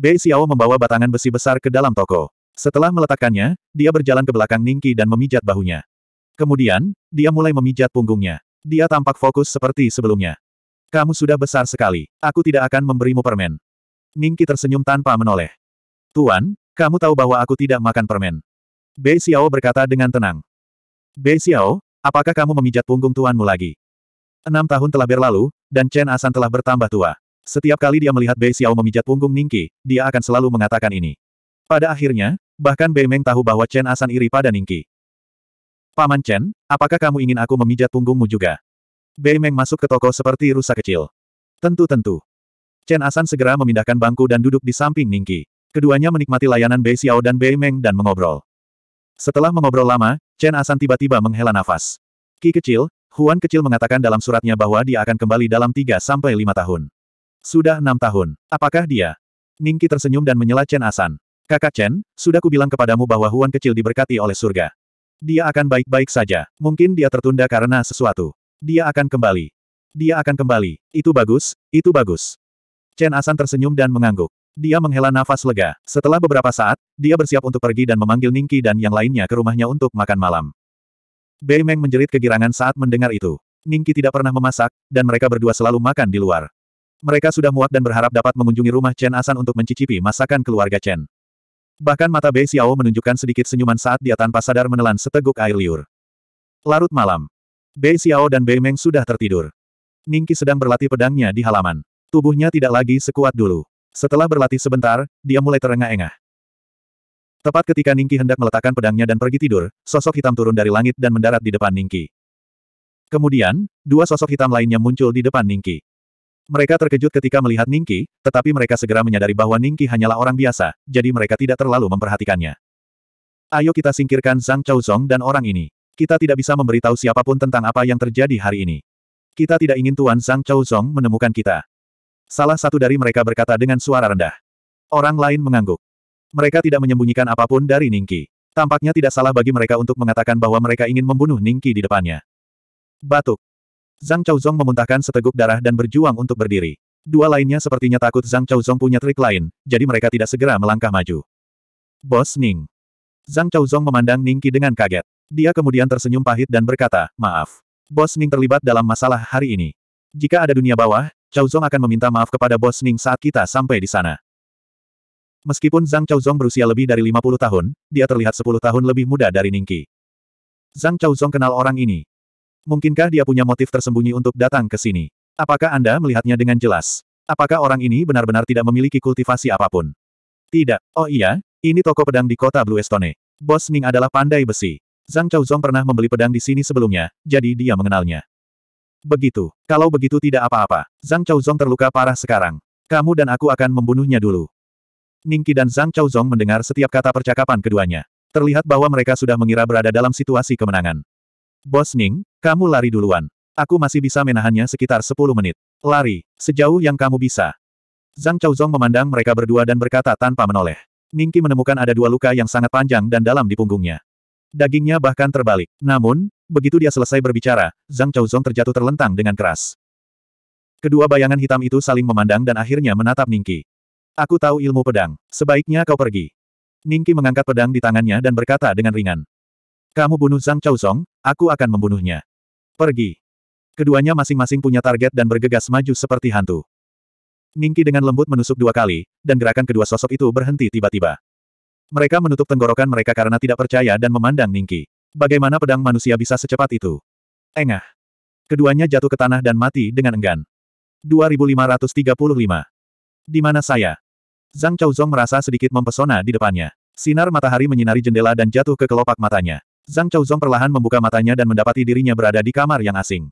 Bei Xiao membawa batangan besi besar ke dalam toko. Setelah meletakkannya, dia berjalan ke belakang Ningki dan memijat bahunya. Kemudian, dia mulai memijat punggungnya. Dia tampak fokus seperti sebelumnya. Kamu sudah besar sekali. Aku tidak akan memberimu permen. Ningki tersenyum tanpa menoleh. Tuan, kamu tahu bahwa aku tidak makan permen. Bei Xiao berkata dengan tenang. Bei Xiao, apakah kamu memijat punggung tuanmu lagi? Enam tahun telah berlalu, dan Chen Asan telah bertambah tua. Setiap kali dia melihat Bei Xiao memijat punggung Ningki, dia akan selalu mengatakan ini. Pada akhirnya, bahkan Bei Meng tahu bahwa Chen Asan iri pada Ningki. Paman Chen, apakah kamu ingin aku memijat punggungmu juga? Bei Meng masuk ke toko seperti rusa kecil. Tentu-tentu. Chen Asan segera memindahkan bangku dan duduk di samping Ningki. Keduanya menikmati layanan Bei Xiao dan Bei Meng dan mengobrol. Setelah mengobrol lama, Chen Asan tiba-tiba menghela nafas. Ki kecil, Huan kecil mengatakan dalam suratnya bahwa dia akan kembali dalam 3 sampai 5 tahun. Sudah enam tahun. Apakah dia? Ningki tersenyum dan menyela Chen Asan. Kakak Chen, sudah kubilang kepadamu bahwa Huan kecil diberkati oleh surga. Dia akan baik-baik saja. Mungkin dia tertunda karena sesuatu. Dia akan kembali. Dia akan kembali. Itu bagus, itu bagus. Chen Asan tersenyum dan mengangguk. Dia menghela nafas lega. Setelah beberapa saat, dia bersiap untuk pergi dan memanggil Ningki dan yang lainnya ke rumahnya untuk makan malam. Bei Meng menjerit kegirangan saat mendengar itu. Ningki tidak pernah memasak, dan mereka berdua selalu makan di luar. Mereka sudah muak dan berharap dapat mengunjungi rumah Chen Asan untuk mencicipi masakan keluarga Chen. Bahkan mata Bei Xiao menunjukkan sedikit senyuman saat dia tanpa sadar menelan seteguk air liur. Larut malam. Bei Xiao dan Bei Meng sudah tertidur. Ningki sedang berlatih pedangnya di halaman. Tubuhnya tidak lagi sekuat dulu. Setelah berlatih sebentar, dia mulai terengah-engah. Tepat ketika Ningki hendak meletakkan pedangnya dan pergi tidur, sosok hitam turun dari langit dan mendarat di depan Ningki. Kemudian, dua sosok hitam lainnya muncul di depan Ningki. Mereka terkejut ketika melihat Ningki, tetapi mereka segera menyadari bahwa Ningki hanyalah orang biasa, jadi mereka tidak terlalu memperhatikannya. Ayo kita singkirkan Zhang Chaozong dan orang ini. Kita tidak bisa memberitahu siapapun tentang apa yang terjadi hari ini. Kita tidak ingin Tuan Zhang Chaozong menemukan kita. Salah satu dari mereka berkata dengan suara rendah. Orang lain mengangguk. Mereka tidak menyembunyikan apapun dari Ningki. Tampaknya tidak salah bagi mereka untuk mengatakan bahwa mereka ingin membunuh Ningki di depannya. Batuk. Zhang Chaozong memuntahkan seteguk darah dan berjuang untuk berdiri. Dua lainnya sepertinya takut Zhang Chaozong punya trik lain, jadi mereka tidak segera melangkah maju. Bos Ning. Zhang Chaozong memandang Ningki dengan kaget. Dia kemudian tersenyum pahit dan berkata, maaf. Bos Ning terlibat dalam masalah hari ini. Jika ada dunia bawah, Chao Zong akan meminta maaf kepada bos Ning saat kita sampai di sana. Meskipun Zhang Zong berusia lebih dari 50 tahun, dia terlihat 10 tahun lebih muda dari Ning Ningqi. Zhang Zong kenal orang ini. Mungkinkah dia punya motif tersembunyi untuk datang ke sini? Apakah Anda melihatnya dengan jelas? Apakah orang ini benar-benar tidak memiliki kultivasi apapun? Tidak. Oh iya, ini toko pedang di kota Blue Estone. Bos Ning adalah pandai besi. Zhang Zong pernah membeli pedang di sini sebelumnya, jadi dia mengenalnya. Begitu. Kalau begitu tidak apa-apa. Zhang Chaozong terluka parah sekarang. Kamu dan aku akan membunuhnya dulu. Ningki dan Zhang Chaozong mendengar setiap kata percakapan keduanya. Terlihat bahwa mereka sudah mengira berada dalam situasi kemenangan. Bos Ning, kamu lari duluan. Aku masih bisa menahannya sekitar 10 menit. Lari, sejauh yang kamu bisa. Zhang Chaozong memandang mereka berdua dan berkata tanpa menoleh. Ningki menemukan ada dua luka yang sangat panjang dan dalam di punggungnya. Dagingnya bahkan terbalik. Namun, begitu dia selesai berbicara, Zhang Chaozong terjatuh terlentang dengan keras. Kedua bayangan hitam itu saling memandang dan akhirnya menatap Ningki. Aku tahu ilmu pedang. Sebaiknya kau pergi. Ningki mengangkat pedang di tangannya dan berkata dengan ringan. Kamu bunuh Zhang Chaozong, aku akan membunuhnya. Pergi. Keduanya masing-masing punya target dan bergegas maju seperti hantu. Ningki dengan lembut menusuk dua kali, dan gerakan kedua sosok itu berhenti tiba-tiba. Mereka menutup tenggorokan mereka karena tidak percaya dan memandang Ningki. Bagaimana pedang manusia bisa secepat itu? Engah. Keduanya jatuh ke tanah dan mati dengan enggan. 2535. Di mana saya? Zhang Chaozong merasa sedikit mempesona di depannya. Sinar matahari menyinari jendela dan jatuh ke kelopak matanya. Zhang Chaozong perlahan membuka matanya dan mendapati dirinya berada di kamar yang asing.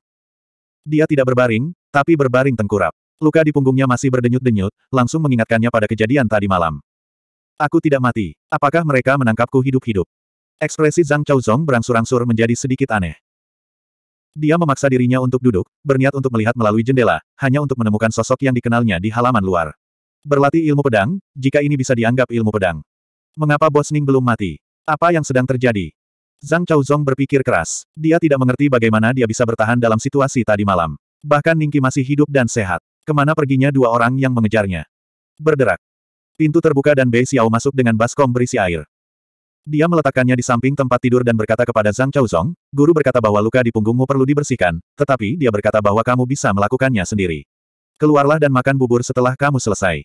Dia tidak berbaring, tapi berbaring tengkurap. Luka di punggungnya masih berdenyut-denyut, langsung mengingatkannya pada kejadian tadi malam. Aku tidak mati. Apakah mereka menangkapku hidup-hidup? Ekspresi Zhang Chaozong berangsur-angsur menjadi sedikit aneh. Dia memaksa dirinya untuk duduk, berniat untuk melihat melalui jendela, hanya untuk menemukan sosok yang dikenalnya di halaman luar. Berlatih ilmu pedang, jika ini bisa dianggap ilmu pedang. Mengapa Bos Ning belum mati? Apa yang sedang terjadi? Zhang Chaozong berpikir keras. Dia tidak mengerti bagaimana dia bisa bertahan dalam situasi tadi malam. Bahkan Ningki masih hidup dan sehat. Kemana perginya dua orang yang mengejarnya? Berderak. Pintu terbuka dan Bei Xiao masuk dengan baskom berisi air. Dia meletakkannya di samping tempat tidur dan berkata kepada Zhang Chaozong, guru berkata bahwa luka di punggungmu perlu dibersihkan, tetapi dia berkata bahwa kamu bisa melakukannya sendiri. Keluarlah dan makan bubur setelah kamu selesai.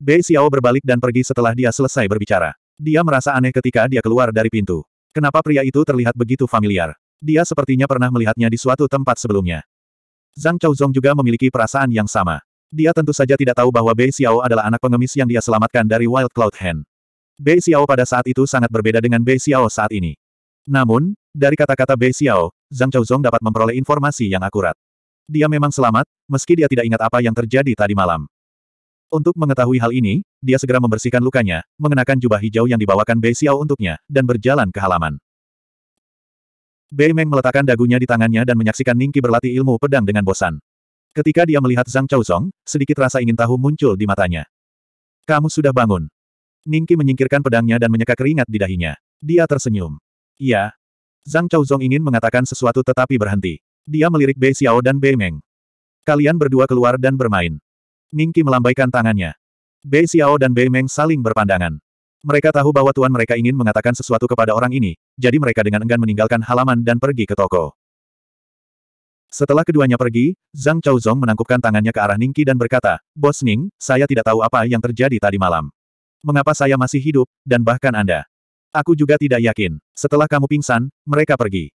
Bei Xiao berbalik dan pergi setelah dia selesai berbicara. Dia merasa aneh ketika dia keluar dari pintu. Kenapa pria itu terlihat begitu familiar? Dia sepertinya pernah melihatnya di suatu tempat sebelumnya. Zhang Chaozong juga memiliki perasaan yang sama. Dia tentu saja tidak tahu bahwa Bei Xiao adalah anak pengemis yang dia selamatkan dari Wild Cloud Hand. Bei Xiao pada saat itu sangat berbeda dengan Bei Xiao saat ini. Namun, dari kata-kata Bei Xiao, Zhang Chaozong dapat memperoleh informasi yang akurat. Dia memang selamat, meski dia tidak ingat apa yang terjadi tadi malam. Untuk mengetahui hal ini, dia segera membersihkan lukanya, mengenakan jubah hijau yang dibawakan Bei Xiao untuknya, dan berjalan ke halaman. Bei Meng meletakkan dagunya di tangannya dan menyaksikan Ningki berlatih ilmu pedang dengan bosan. Ketika dia melihat Zhang Chaozong, sedikit rasa ingin tahu muncul di matanya. Kamu sudah bangun. Ningki menyingkirkan pedangnya dan menyeka keringat di dahinya. Dia tersenyum. Iya. Zhang Chaozong ingin mengatakan sesuatu tetapi berhenti. Dia melirik Bei Xiao dan Bei Meng. Kalian berdua keluar dan bermain. Ningki melambaikan tangannya. Bei Xiao dan Bei Meng saling berpandangan. Mereka tahu bahwa tuan mereka ingin mengatakan sesuatu kepada orang ini, jadi mereka dengan enggan meninggalkan halaman dan pergi ke toko. Setelah keduanya pergi, Zhang Chaozong menangkupkan tangannya ke arah Ningki dan berkata, Bos Ning, saya tidak tahu apa yang terjadi tadi malam. Mengapa saya masih hidup, dan bahkan Anda? Aku juga tidak yakin. Setelah kamu pingsan, mereka pergi.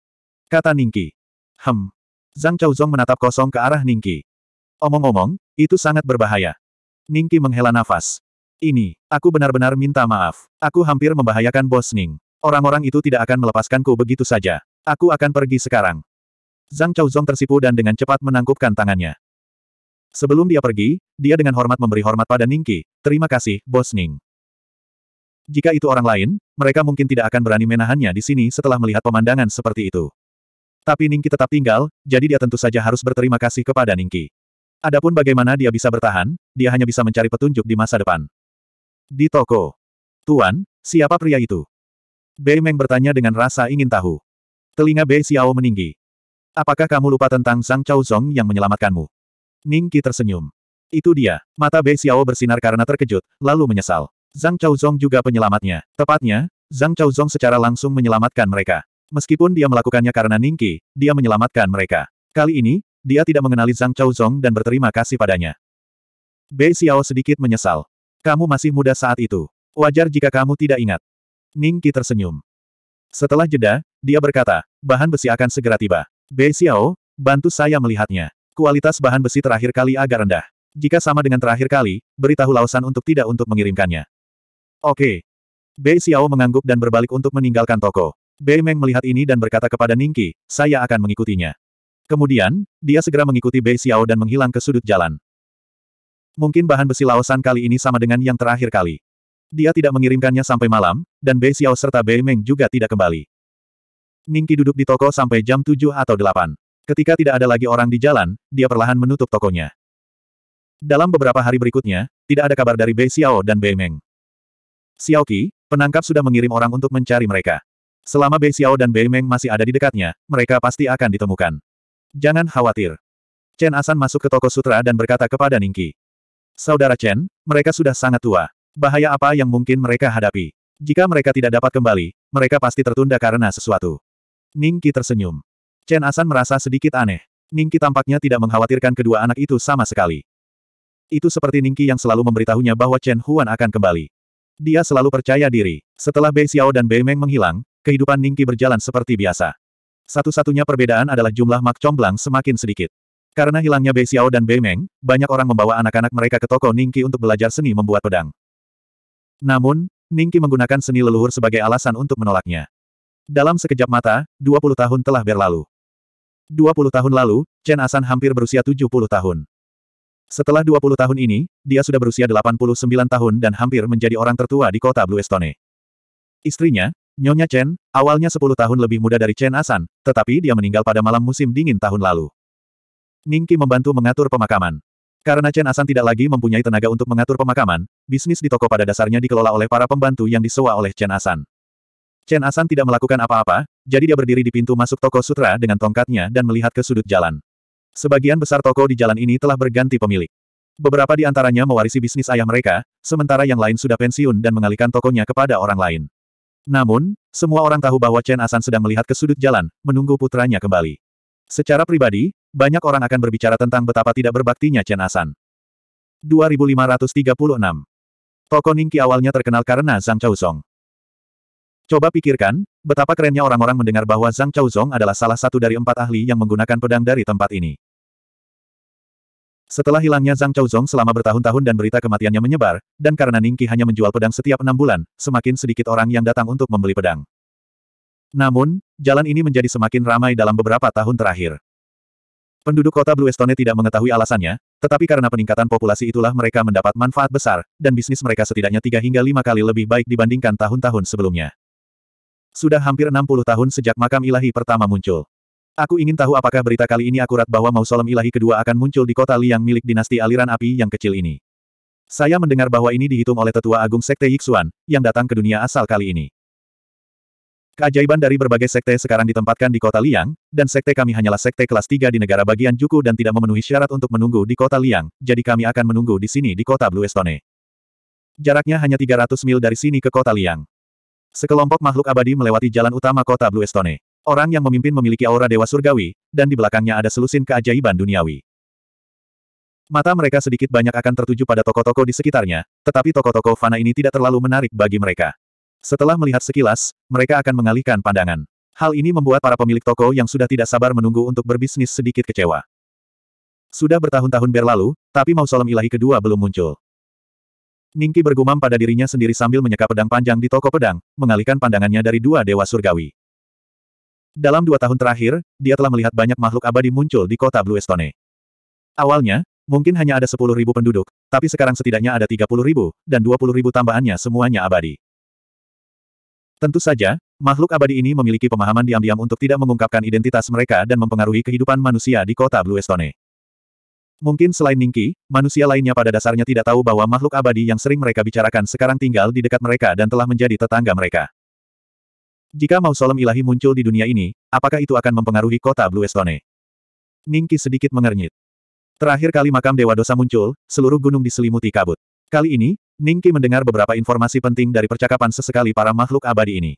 Kata Ningki. Hem. Zhang Chaozong menatap kosong ke arah Ningki. Omong-omong, itu sangat berbahaya. Ningki menghela nafas. Ini, aku benar-benar minta maaf. Aku hampir membahayakan bos Ning. Orang-orang itu tidak akan melepaskanku begitu saja. Aku akan pergi sekarang. Zhang Chaozong tersipu dan dengan cepat menangkupkan tangannya. Sebelum dia pergi, dia dengan hormat memberi hormat pada Ningki, terima kasih, Bos Ning. Jika itu orang lain, mereka mungkin tidak akan berani menahannya di sini setelah melihat pemandangan seperti itu. Tapi Ningki tetap tinggal, jadi dia tentu saja harus berterima kasih kepada Ningki. Adapun bagaimana dia bisa bertahan, dia hanya bisa mencari petunjuk di masa depan. Di toko. Tuan, siapa pria itu? Bei Meng bertanya dengan rasa ingin tahu. Telinga Bei Xiao meninggi. Apakah kamu lupa tentang Zhang Zong yang menyelamatkanmu? Ning Qi tersenyum. Itu dia. Mata Bei Xiao bersinar karena terkejut, lalu menyesal. Zhang Chaozong juga penyelamatnya. Tepatnya, Zhang Chaozong secara langsung menyelamatkan mereka. Meskipun dia melakukannya karena Ning dia menyelamatkan mereka. Kali ini, dia tidak mengenali Zhang Chaozong dan berterima kasih padanya. Bei Xiao sedikit menyesal. Kamu masih muda saat itu. Wajar jika kamu tidak ingat. Ning tersenyum. Setelah jeda, dia berkata, bahan besi akan segera tiba. Bei Xiao, bantu saya melihatnya. Kualitas bahan besi terakhir kali agak rendah. Jika sama dengan terakhir kali, beritahu Laosan untuk tidak untuk mengirimkannya. Oke. Bei Xiao mengangguk dan berbalik untuk meninggalkan toko. Bei Meng melihat ini dan berkata kepada Ningki, saya akan mengikutinya. Kemudian, dia segera mengikuti Bei Xiao dan menghilang ke sudut jalan. Mungkin bahan besi Laosan kali ini sama dengan yang terakhir kali. Dia tidak mengirimkannya sampai malam, dan Bei Xiao serta Bei Meng juga tidak kembali. Ningki duduk di toko sampai jam 7 atau 8. Ketika tidak ada lagi orang di jalan, dia perlahan menutup tokonya. Dalam beberapa hari berikutnya, tidak ada kabar dari Bei Xiao dan Bei Meng. Xiao Qi, penangkap sudah mengirim orang untuk mencari mereka. Selama Bei Xiao dan Bei Meng masih ada di dekatnya, mereka pasti akan ditemukan. Jangan khawatir. Chen Asan masuk ke toko sutra dan berkata kepada Ningki. Saudara Chen, mereka sudah sangat tua. Bahaya apa yang mungkin mereka hadapi? Jika mereka tidak dapat kembali, mereka pasti tertunda karena sesuatu. Ningki tersenyum. Chen Asan merasa sedikit aneh. Ningki tampaknya tidak mengkhawatirkan kedua anak itu sama sekali. Itu seperti Ningki yang selalu memberitahunya bahwa Chen Huan akan kembali. Dia selalu percaya diri. Setelah Bei Xiao dan Bei Meng menghilang, kehidupan Ningki berjalan seperti biasa. Satu-satunya perbedaan adalah jumlah mak comblang semakin sedikit. Karena hilangnya Bei Xiao dan Bei Meng, banyak orang membawa anak-anak mereka ke toko Ningki untuk belajar seni membuat pedang. Namun, Ningki menggunakan seni leluhur sebagai alasan untuk menolaknya. Dalam sekejap mata, 20 tahun telah berlalu. 20 tahun lalu, Chen Asan hampir berusia 70 tahun. Setelah 20 tahun ini, dia sudah berusia 89 tahun dan hampir menjadi orang tertua di kota Blue Estone. Istrinya, Nyonya Chen, awalnya 10 tahun lebih muda dari Chen Asan, tetapi dia meninggal pada malam musim dingin tahun lalu. Ningki membantu mengatur pemakaman. Karena Chen Asan tidak lagi mempunyai tenaga untuk mengatur pemakaman, bisnis di toko pada dasarnya dikelola oleh para pembantu yang disewa oleh Chen Asan. Chen Asan tidak melakukan apa-apa, jadi dia berdiri di pintu masuk toko sutra dengan tongkatnya dan melihat ke sudut jalan. Sebagian besar toko di jalan ini telah berganti pemilik. Beberapa di antaranya mewarisi bisnis ayah mereka, sementara yang lain sudah pensiun dan mengalihkan tokonya kepada orang lain. Namun, semua orang tahu bahwa Chen Asan sedang melihat ke sudut jalan, menunggu putranya kembali. Secara pribadi, banyak orang akan berbicara tentang betapa tidak berbaktinya Chen Asan. 2536 Toko Ningki awalnya terkenal karena Zhang Chaosong. Coba pikirkan, betapa kerennya orang-orang mendengar bahwa Zhang Chaozong adalah salah satu dari empat ahli yang menggunakan pedang dari tempat ini. Setelah hilangnya Zhang Chaozong selama bertahun-tahun dan berita kematiannya menyebar, dan karena Ningqi hanya menjual pedang setiap enam bulan, semakin sedikit orang yang datang untuk membeli pedang. Namun, jalan ini menjadi semakin ramai dalam beberapa tahun terakhir. Penduduk kota Blue Estone tidak mengetahui alasannya, tetapi karena peningkatan populasi itulah mereka mendapat manfaat besar, dan bisnis mereka setidaknya tiga hingga lima kali lebih baik dibandingkan tahun-tahun sebelumnya. Sudah hampir 60 tahun sejak makam ilahi pertama muncul. Aku ingin tahu apakah berita kali ini akurat bahwa mausolem ilahi kedua akan muncul di kota Liang milik dinasti aliran api yang kecil ini. Saya mendengar bahwa ini dihitung oleh tetua agung sekte Yixuan, yang datang ke dunia asal kali ini. Keajaiban dari berbagai sekte sekarang ditempatkan di kota Liang, dan sekte kami hanyalah sekte kelas 3 di negara bagian Juku dan tidak memenuhi syarat untuk menunggu di kota Liang, jadi kami akan menunggu di sini di kota Blue Estone. Jaraknya hanya 300 mil dari sini ke kota Liang. Sekelompok makhluk abadi melewati jalan utama kota Blue Estone. Orang yang memimpin memiliki aura dewa surgawi, dan di belakangnya ada selusin keajaiban duniawi. Mata mereka sedikit banyak akan tertuju pada toko-toko di sekitarnya, tetapi toko-toko fana ini tidak terlalu menarik bagi mereka. Setelah melihat sekilas, mereka akan mengalihkan pandangan. Hal ini membuat para pemilik toko yang sudah tidak sabar menunggu untuk berbisnis sedikit kecewa. Sudah bertahun-tahun berlalu, tapi mausolem ilahi kedua belum muncul. Ningki bergumam pada dirinya sendiri sambil menyeka pedang panjang di toko pedang, mengalihkan pandangannya dari dua dewa surgawi. Dalam dua tahun terakhir, dia telah melihat banyak makhluk abadi muncul di kota Blue Estone. Awalnya, mungkin hanya ada ribu penduduk, tapi sekarang setidaknya ada ribu, dan ribu tambahannya semuanya abadi. Tentu saja, makhluk abadi ini memiliki pemahaman diam-diam untuk tidak mengungkapkan identitas mereka dan mempengaruhi kehidupan manusia di kota Blue Estone. Mungkin selain Ningki, manusia lainnya pada dasarnya tidak tahu bahwa makhluk abadi yang sering mereka bicarakan sekarang tinggal di dekat mereka dan telah menjadi tetangga mereka. Jika mausoleum ilahi muncul di dunia ini, apakah itu akan mempengaruhi kota Blue Estone? Ningki sedikit mengernyit. Terakhir kali makam Dewa Dosa muncul, seluruh gunung diselimuti kabut. Kali ini, Ningki mendengar beberapa informasi penting dari percakapan sesekali para makhluk abadi ini.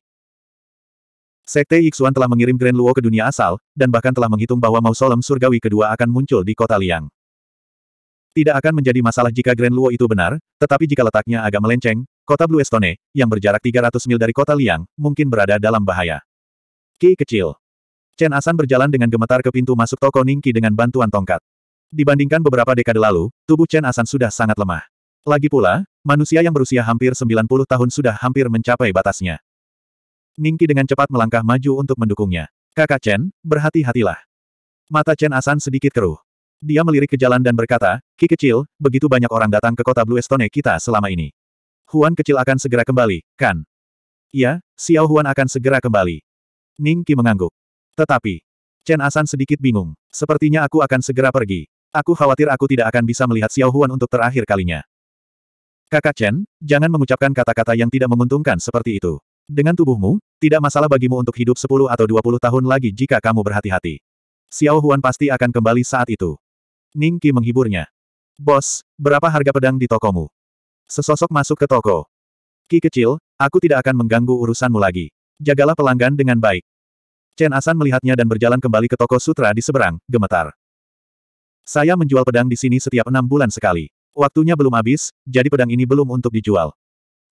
Sekte Yixuan telah mengirim Grand Luo ke dunia asal, dan bahkan telah menghitung bahwa mausoleum surgawi kedua akan muncul di kota Liang. Tidak akan menjadi masalah jika Grand Luo itu benar, tetapi jika letaknya agak melenceng, kota Blue Estone, yang berjarak 300 mil dari kota Liang, mungkin berada dalam bahaya. Ki kecil. Chen Asan berjalan dengan gemetar ke pintu masuk toko Ningki dengan bantuan tongkat. Dibandingkan beberapa dekade lalu, tubuh Chen Asan sudah sangat lemah. Lagi pula, manusia yang berusia hampir 90 tahun sudah hampir mencapai batasnya. Ningki dengan cepat melangkah maju untuk mendukungnya. Kakak Chen, berhati-hatilah. Mata Chen Asan sedikit keruh. Dia melirik ke jalan dan berkata, Ki kecil, begitu banyak orang datang ke kota Blue Stone kita selama ini. Huan kecil akan segera kembali, kan? Ya, Xiao Huan akan segera kembali. Ning Qi mengangguk. Tetapi, Chen Asan sedikit bingung. Sepertinya aku akan segera pergi. Aku khawatir aku tidak akan bisa melihat Xiao Huan untuk terakhir kalinya. Kakak Chen, jangan mengucapkan kata-kata yang tidak menguntungkan seperti itu. Dengan tubuhmu, tidak masalah bagimu untuk hidup 10 atau 20 tahun lagi jika kamu berhati-hati. Xiao Huan pasti akan kembali saat itu. Ning menghiburnya. Bos, berapa harga pedang di tokomu? Sesosok masuk ke toko. Ki kecil, aku tidak akan mengganggu urusanmu lagi. Jagalah pelanggan dengan baik. Chen Asan melihatnya dan berjalan kembali ke toko sutra di seberang, gemetar. Saya menjual pedang di sini setiap enam bulan sekali. Waktunya belum habis, jadi pedang ini belum untuk dijual.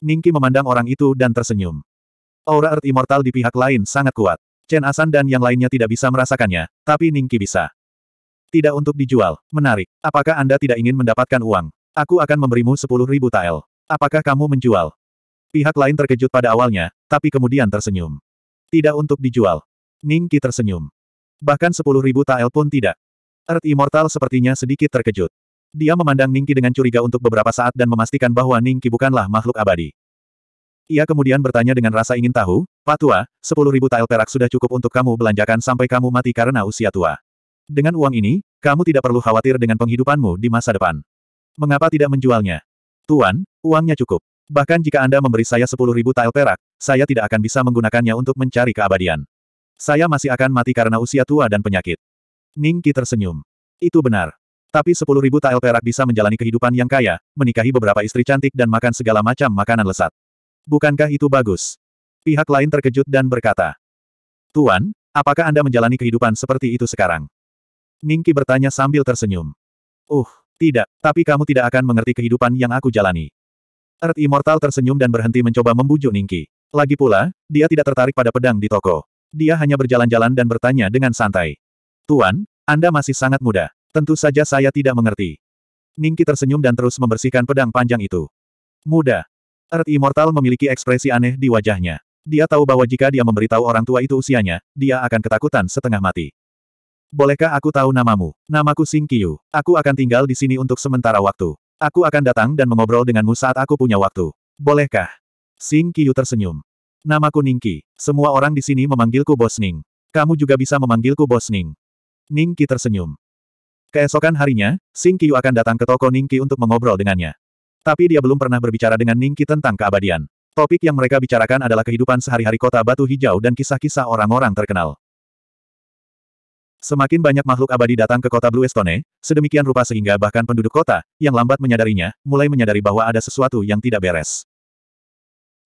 Ningki memandang orang itu dan tersenyum. Aura Earth Immortal di pihak lain sangat kuat. Chen Asan dan yang lainnya tidak bisa merasakannya, tapi Ningki bisa. Tidak untuk dijual. Menarik. Apakah Anda tidak ingin mendapatkan uang? Aku akan memberimu sepuluh ribu tael. Apakah kamu menjual? Pihak lain terkejut pada awalnya, tapi kemudian tersenyum. Tidak untuk dijual. Ning Qi tersenyum. Bahkan sepuluh ribu tael pun tidak. Earth Immortal sepertinya sedikit terkejut. Dia memandang Ning Qi dengan curiga untuk beberapa saat dan memastikan bahwa Ning Qi bukanlah makhluk abadi. Ia kemudian bertanya dengan rasa ingin tahu, Pak Tua, sepuluh ribu tael perak sudah cukup untuk kamu belanjakan sampai kamu mati karena usia tua. Dengan uang ini, kamu tidak perlu khawatir dengan penghidupanmu di masa depan. Mengapa tidak menjualnya? Tuan, uangnya cukup. Bahkan jika Anda memberi saya sepuluh ribu tael perak, saya tidak akan bisa menggunakannya untuk mencari keabadian. Saya masih akan mati karena usia tua dan penyakit. Ning Qi tersenyum. Itu benar. Tapi sepuluh ribu tael perak bisa menjalani kehidupan yang kaya, menikahi beberapa istri cantik dan makan segala macam makanan lesat. Bukankah itu bagus? Pihak lain terkejut dan berkata, Tuan, apakah Anda menjalani kehidupan seperti itu sekarang? Ningki bertanya sambil tersenyum. Uh, tidak, tapi kamu tidak akan mengerti kehidupan yang aku jalani. Earth Immortal tersenyum dan berhenti mencoba membujuk Ningki. Lagi pula, dia tidak tertarik pada pedang di toko. Dia hanya berjalan-jalan dan bertanya dengan santai. Tuan, Anda masih sangat muda. Tentu saja saya tidak mengerti. Ningki tersenyum dan terus membersihkan pedang panjang itu. Muda. Earth Immortal memiliki ekspresi aneh di wajahnya. Dia tahu bahwa jika dia memberitahu orang tua itu usianya, dia akan ketakutan setengah mati. Bolehkah aku tahu namamu? Namaku Sing Kyu. Aku akan tinggal di sini untuk sementara waktu. Aku akan datang dan mengobrol denganmu saat aku punya waktu. Bolehkah? Sing Kyu tersenyum. Namaku Ningki. Semua orang di sini memanggilku Bos Ning. Kamu juga bisa memanggilku Bos Ning. Ning Ningki tersenyum. Keesokan harinya, Sing Kyu akan datang ke toko Ning Ningki untuk mengobrol dengannya. Tapi dia belum pernah berbicara dengan Ning Ningki tentang keabadian. Topik yang mereka bicarakan adalah kehidupan sehari-hari kota Batu Hijau dan kisah-kisah orang-orang terkenal. Semakin banyak makhluk abadi datang ke kota Blue Stone, sedemikian rupa sehingga bahkan penduduk kota, yang lambat menyadarinya, mulai menyadari bahwa ada sesuatu yang tidak beres.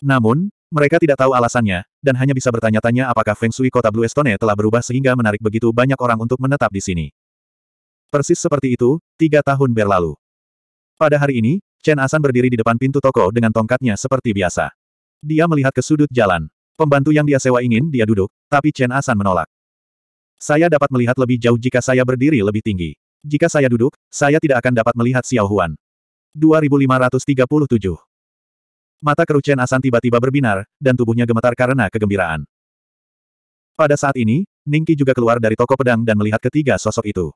Namun, mereka tidak tahu alasannya, dan hanya bisa bertanya-tanya apakah Feng Shui kota Blue Stone telah berubah sehingga menarik begitu banyak orang untuk menetap di sini. Persis seperti itu, tiga tahun berlalu. Pada hari ini, Chen Asan berdiri di depan pintu toko dengan tongkatnya seperti biasa. Dia melihat ke sudut jalan. Pembantu yang dia sewa ingin dia duduk, tapi Chen Asan menolak. Saya dapat melihat lebih jauh jika saya berdiri lebih tinggi. Jika saya duduk, saya tidak akan dapat melihat Xiao Huan. 2537 Mata kerucen Asan tiba-tiba berbinar, dan tubuhnya gemetar karena kegembiraan. Pada saat ini, Ningki juga keluar dari toko pedang dan melihat ketiga sosok itu.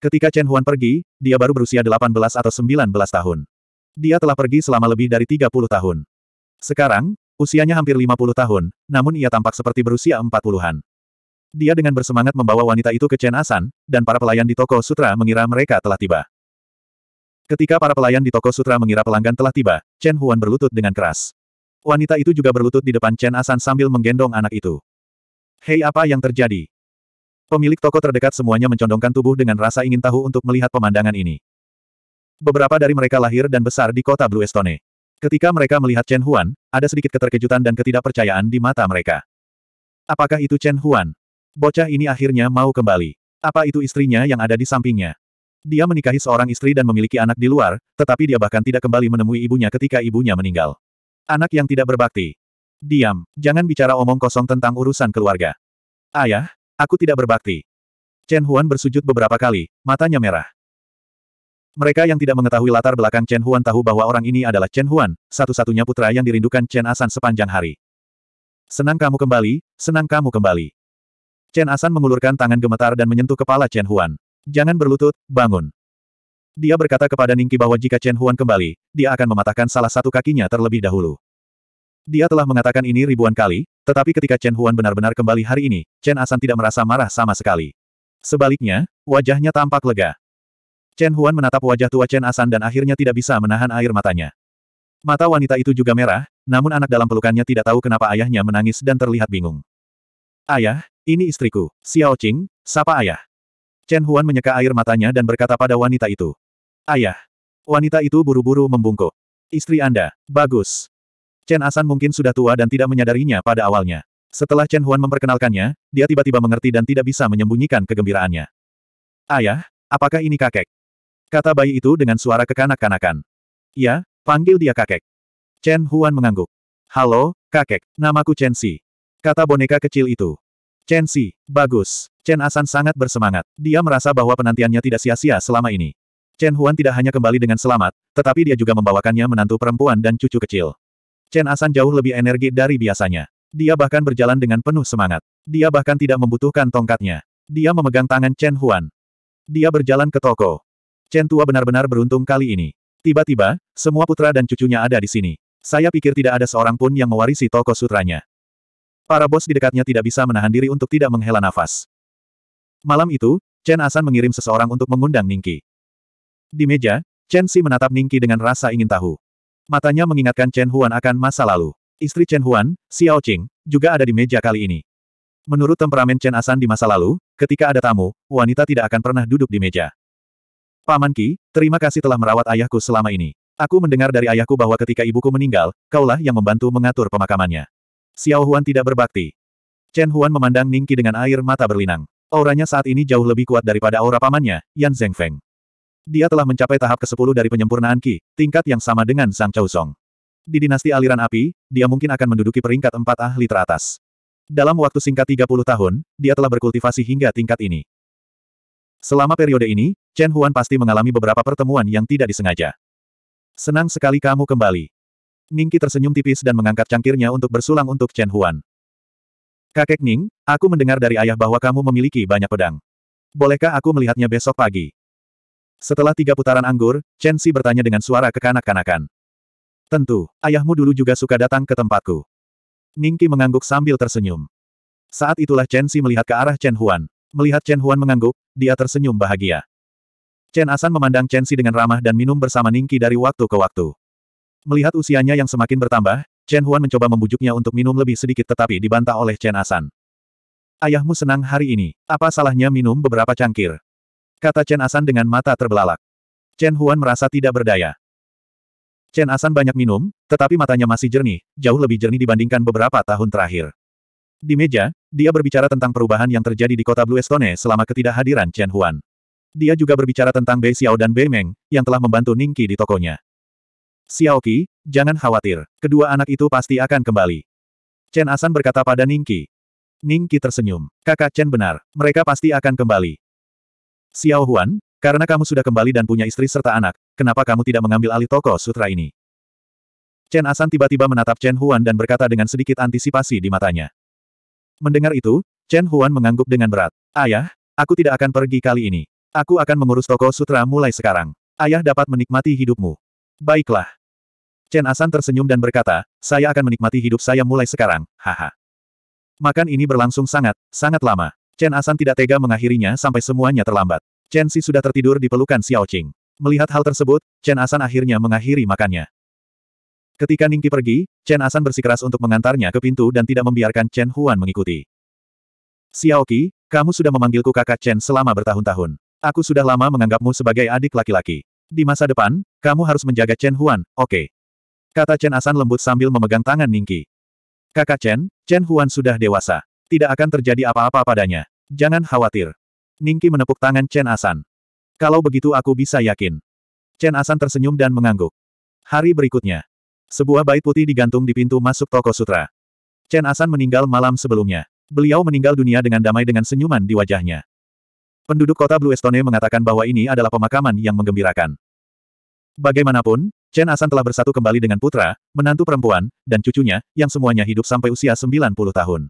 Ketika Chen Huan pergi, dia baru berusia 18 atau 19 tahun. Dia telah pergi selama lebih dari 30 tahun. Sekarang, usianya hampir 50 tahun, namun ia tampak seperti berusia 40-an. Dia dengan bersemangat membawa wanita itu ke Chen Asan, dan para pelayan di toko sutra mengira mereka telah tiba. Ketika para pelayan di toko sutra mengira pelanggan telah tiba, Chen Huan berlutut dengan keras. Wanita itu juga berlutut di depan Chen Asan sambil menggendong anak itu. Hei apa yang terjadi? Pemilik toko terdekat semuanya mencondongkan tubuh dengan rasa ingin tahu untuk melihat pemandangan ini. Beberapa dari mereka lahir dan besar di kota Blue Estone. Ketika mereka melihat Chen Huan, ada sedikit keterkejutan dan ketidakpercayaan di mata mereka. Apakah itu Chen Huan? Bocah ini akhirnya mau kembali. Apa itu istrinya yang ada di sampingnya? Dia menikahi seorang istri dan memiliki anak di luar, tetapi dia bahkan tidak kembali menemui ibunya ketika ibunya meninggal. Anak yang tidak berbakti. Diam, jangan bicara omong kosong tentang urusan keluarga. Ayah, aku tidak berbakti. Chen Huan bersujud beberapa kali, matanya merah. Mereka yang tidak mengetahui latar belakang Chen Huan tahu bahwa orang ini adalah Chen Huan, satu-satunya putra yang dirindukan Chen Asan sepanjang hari. Senang kamu kembali, senang kamu kembali. Chen Asan mengulurkan tangan gemetar dan menyentuh kepala Chen Huan. Jangan berlutut, bangun. Dia berkata kepada Ningki bahwa jika Chen Huan kembali, dia akan mematahkan salah satu kakinya terlebih dahulu. Dia telah mengatakan ini ribuan kali, tetapi ketika Chen Huan benar-benar kembali hari ini, Chen Asan tidak merasa marah sama sekali. Sebaliknya, wajahnya tampak lega. Chen Huan menatap wajah tua Chen Asan dan akhirnya tidak bisa menahan air matanya. Mata wanita itu juga merah, namun anak dalam pelukannya tidak tahu kenapa ayahnya menangis dan terlihat bingung. Ayah, ini istriku, Xiao Qing, sapa ayah. Chen Huan menyeka air matanya dan berkata pada wanita itu. Ayah. Wanita itu buru-buru membungkuk. Istri Anda, bagus. Chen Asan mungkin sudah tua dan tidak menyadarinya pada awalnya. Setelah Chen Huan memperkenalkannya, dia tiba-tiba mengerti dan tidak bisa menyembunyikan kegembiraannya. Ayah, apakah ini kakek? Kata bayi itu dengan suara kekanak-kanakan. Ya, panggil dia kakek. Chen Huan mengangguk. Halo, kakek, namaku Chen Si. Kata boneka kecil itu. Chen Si, bagus. Chen Asan sangat bersemangat. Dia merasa bahwa penantiannya tidak sia-sia selama ini. Chen Huan tidak hanya kembali dengan selamat, tetapi dia juga membawakannya menantu perempuan dan cucu kecil. Chen Asan jauh lebih energi dari biasanya. Dia bahkan berjalan dengan penuh semangat. Dia bahkan tidak membutuhkan tongkatnya. Dia memegang tangan Chen Huan. Dia berjalan ke toko. Chen Tua benar-benar beruntung kali ini. Tiba-tiba, semua putra dan cucunya ada di sini. Saya pikir tidak ada seorang pun yang mewarisi toko sutranya. Para bos di dekatnya tidak bisa menahan diri untuk tidak menghela nafas. Malam itu, Chen Asan mengirim seseorang untuk mengundang Ningki. Di meja, Chen Si menatap Ningki dengan rasa ingin tahu. Matanya mengingatkan Chen Huan akan masa lalu. Istri Chen Huan, Xiao Qing, juga ada di meja kali ini. Menurut temperamen Chen Asan di masa lalu, ketika ada tamu, wanita tidak akan pernah duduk di meja. Paman Ki, terima kasih telah merawat ayahku selama ini. Aku mendengar dari ayahku bahwa ketika ibuku meninggal, kaulah yang membantu mengatur pemakamannya. Xiao Huan tidak berbakti. Chen Huan memandang Ningki dengan air mata berlinang. Auranya saat ini jauh lebih kuat daripada aura pamannya, Yan Zhengfeng. Dia telah mencapai tahap ke-10 dari penyempurnaan Qi, tingkat yang sama dengan Sang Chao Song. Di dinasti aliran api, dia mungkin akan menduduki peringkat empat ahli teratas. Dalam waktu singkat 30 tahun, dia telah berkultivasi hingga tingkat ini. Selama periode ini, Chen Huan pasti mengalami beberapa pertemuan yang tidak disengaja. Senang sekali kamu kembali. Ningki tersenyum tipis dan mengangkat cangkirnya untuk bersulang untuk Chen Huan. Kakek Ning, aku mendengar dari ayah bahwa kamu memiliki banyak pedang. Bolehkah aku melihatnya besok pagi? Setelah tiga putaran anggur, Chen Si bertanya dengan suara kekanak-kanakan. Tentu, ayahmu dulu juga suka datang ke tempatku. Ningki mengangguk sambil tersenyum. Saat itulah Chen Si melihat ke arah Chen Huan. Melihat Chen Huan mengangguk, dia tersenyum bahagia. Chen Asan memandang Chen Si dengan ramah dan minum bersama Ningki dari waktu ke waktu. Melihat usianya yang semakin bertambah, Chen Huan mencoba membujuknya untuk minum lebih sedikit tetapi dibantah oleh Chen Asan. Ayahmu senang hari ini, apa salahnya minum beberapa cangkir? Kata Chen Asan dengan mata terbelalak. Chen Huan merasa tidak berdaya. Chen Asan banyak minum, tetapi matanya masih jernih, jauh lebih jernih dibandingkan beberapa tahun terakhir. Di meja, dia berbicara tentang perubahan yang terjadi di kota Blue Estone selama ketidakhadiran Chen Huan. Dia juga berbicara tentang Bei Xiao dan Bei Meng, yang telah membantu Ningqi di tokonya. Xiaoqi, jangan khawatir, kedua anak itu pasti akan kembali. Chen Asan berkata pada Ningqi. Ningqi tersenyum. Kakak Chen benar, mereka pasti akan kembali. Xiao Huan, karena kamu sudah kembali dan punya istri serta anak, kenapa kamu tidak mengambil alih toko sutra ini? Chen Asan tiba-tiba menatap Chen Huan dan berkata dengan sedikit antisipasi di matanya. Mendengar itu, Chen Huan mengangguk dengan berat. Ayah, aku tidak akan pergi kali ini. Aku akan mengurus toko sutra mulai sekarang. Ayah dapat menikmati hidupmu. Baiklah. Chen Asan tersenyum dan berkata, saya akan menikmati hidup saya mulai sekarang, haha. Makan ini berlangsung sangat, sangat lama. Chen Asan tidak tega mengakhirinya sampai semuanya terlambat. Chen Si sudah tertidur di pelukan Xiao Qing. Melihat hal tersebut, Chen Asan akhirnya mengakhiri makannya. Ketika Ningki pergi, Chen Asan bersikeras untuk mengantarnya ke pintu dan tidak membiarkan Chen Huan mengikuti. Xiao Qi, kamu sudah memanggilku kakak Chen selama bertahun-tahun. Aku sudah lama menganggapmu sebagai adik laki-laki. Di masa depan, kamu harus menjaga Chen Huan, oke? Okay. Kata Chen Asan lembut sambil memegang tangan Ningki. Kakak Chen, Chen Huan sudah dewasa. Tidak akan terjadi apa-apa padanya. Jangan khawatir. Ningki menepuk tangan Chen Asan. Kalau begitu aku bisa yakin. Chen Asan tersenyum dan mengangguk. Hari berikutnya. Sebuah bait putih digantung di pintu masuk toko sutra. Chen Asan meninggal malam sebelumnya. Beliau meninggal dunia dengan damai dengan senyuman di wajahnya. Penduduk kota Blue Estone mengatakan bahwa ini adalah pemakaman yang menggembirakan. Bagaimanapun, Chen Asan telah bersatu kembali dengan putra, menantu perempuan, dan cucunya, yang semuanya hidup sampai usia 90 tahun.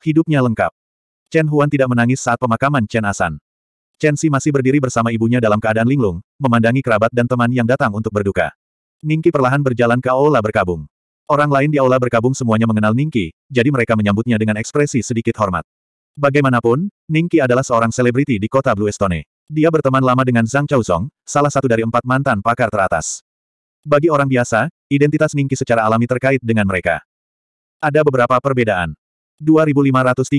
Hidupnya lengkap. Chen Huan tidak menangis saat pemakaman Chen Asan. Chen Si masih berdiri bersama ibunya dalam keadaan linglung, memandangi kerabat dan teman yang datang untuk berduka. Ningki perlahan berjalan ke aula berkabung. Orang lain di aula berkabung semuanya mengenal Ningki, jadi mereka menyambutnya dengan ekspresi sedikit hormat. Bagaimanapun, Ningki adalah seorang selebriti di kota Blue Bluestone. Dia berteman lama dengan Zhang Chaozong, salah satu dari empat mantan pakar teratas. Bagi orang biasa, identitas Ningki secara alami terkait dengan mereka. Ada beberapa perbedaan. 2538.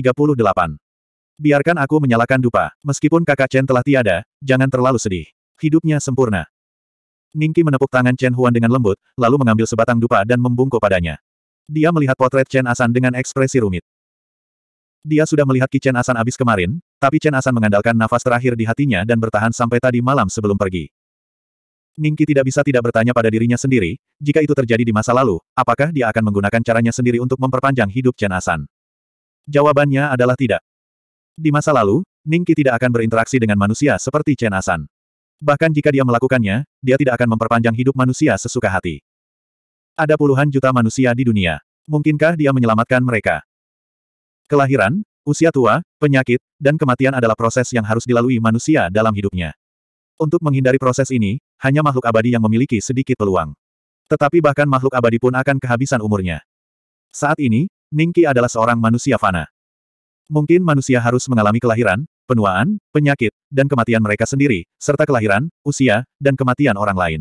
Biarkan aku menyalakan dupa. Meskipun kakak Chen telah tiada, jangan terlalu sedih. Hidupnya sempurna. Ningki menepuk tangan Chen Huan dengan lembut, lalu mengambil sebatang dupa dan membungkuk padanya. Dia melihat potret Chen Asan dengan ekspresi rumit. Dia sudah melihat Ki Chen Asan abis kemarin, tapi Chen Asan mengandalkan nafas terakhir di hatinya dan bertahan sampai tadi malam sebelum pergi. Ningki tidak bisa tidak bertanya pada dirinya sendiri, jika itu terjadi di masa lalu, apakah dia akan menggunakan caranya sendiri untuk memperpanjang hidup Chen Asan? Jawabannya adalah tidak. Di masa lalu, Ningki tidak akan berinteraksi dengan manusia seperti Chen Asan. Bahkan jika dia melakukannya, dia tidak akan memperpanjang hidup manusia sesuka hati. Ada puluhan juta manusia di dunia. Mungkinkah dia menyelamatkan mereka? Kelahiran, usia tua, penyakit, dan kematian adalah proses yang harus dilalui manusia dalam hidupnya. Untuk menghindari proses ini, hanya makhluk abadi yang memiliki sedikit peluang. Tetapi bahkan makhluk abadi pun akan kehabisan umurnya. Saat ini, Ningki adalah seorang manusia fana. Mungkin manusia harus mengalami kelahiran, penuaan, penyakit, dan kematian mereka sendiri, serta kelahiran, usia, dan kematian orang lain.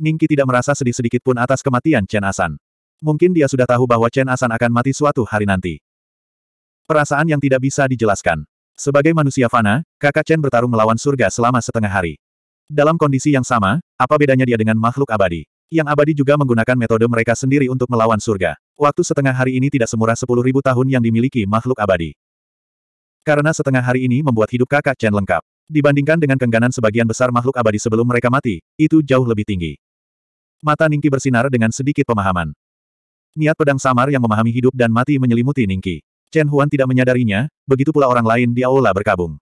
Ningki tidak merasa sedih sedikit pun atas kematian Chen Asan. Mungkin dia sudah tahu bahwa Chen Asan akan mati suatu hari nanti. Perasaan yang tidak bisa dijelaskan. Sebagai manusia fana, kakak Chen bertarung melawan surga selama setengah hari. Dalam kondisi yang sama, apa bedanya dia dengan makhluk abadi? Yang abadi juga menggunakan metode mereka sendiri untuk melawan surga. Waktu setengah hari ini tidak semurah sepuluh ribu tahun yang dimiliki makhluk abadi. Karena setengah hari ini membuat hidup kakak Chen lengkap. Dibandingkan dengan kengganan sebagian besar makhluk abadi sebelum mereka mati, itu jauh lebih tinggi. Mata Ningki bersinar dengan sedikit pemahaman. Niat pedang samar yang memahami hidup dan mati menyelimuti Ningki. Chen Huan tidak menyadarinya, begitu pula orang lain di aula berkabung.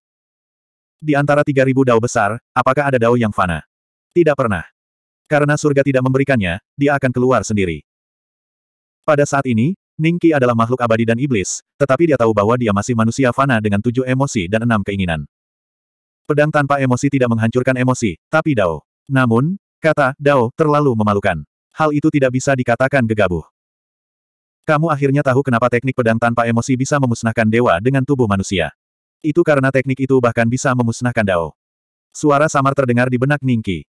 Di antara 3.000 dao besar, apakah ada dao yang fana? Tidak pernah. Karena surga tidak memberikannya, dia akan keluar sendiri. Pada saat ini, Ning Qi adalah makhluk abadi dan iblis, tetapi dia tahu bahwa dia masih manusia fana dengan tujuh emosi dan enam keinginan. Pedang tanpa emosi tidak menghancurkan emosi, tapi Dao. Namun, kata Dao terlalu memalukan. Hal itu tidak bisa dikatakan gegabah. Kamu akhirnya tahu kenapa teknik pedang tanpa emosi bisa memusnahkan dewa dengan tubuh manusia. Itu karena teknik itu bahkan bisa memusnahkan Dao. Suara samar terdengar di benak Ningki.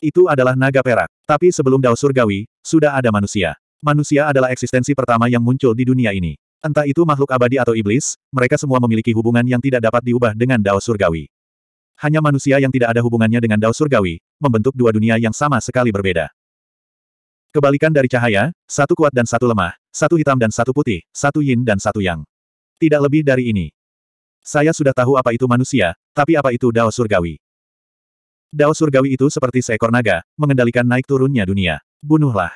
Itu adalah naga perak. Tapi sebelum Dao Surgawi, sudah ada manusia. Manusia adalah eksistensi pertama yang muncul di dunia ini. Entah itu makhluk abadi atau iblis, mereka semua memiliki hubungan yang tidak dapat diubah dengan Dao Surgawi. Hanya manusia yang tidak ada hubungannya dengan Dao Surgawi, membentuk dua dunia yang sama sekali berbeda. Kebalikan dari cahaya, satu kuat dan satu lemah, satu hitam dan satu putih, satu yin dan satu yang. Tidak lebih dari ini. Saya sudah tahu apa itu manusia, tapi apa itu dao surgawi. Dao surgawi itu seperti seekor naga, mengendalikan naik turunnya dunia. Bunuhlah.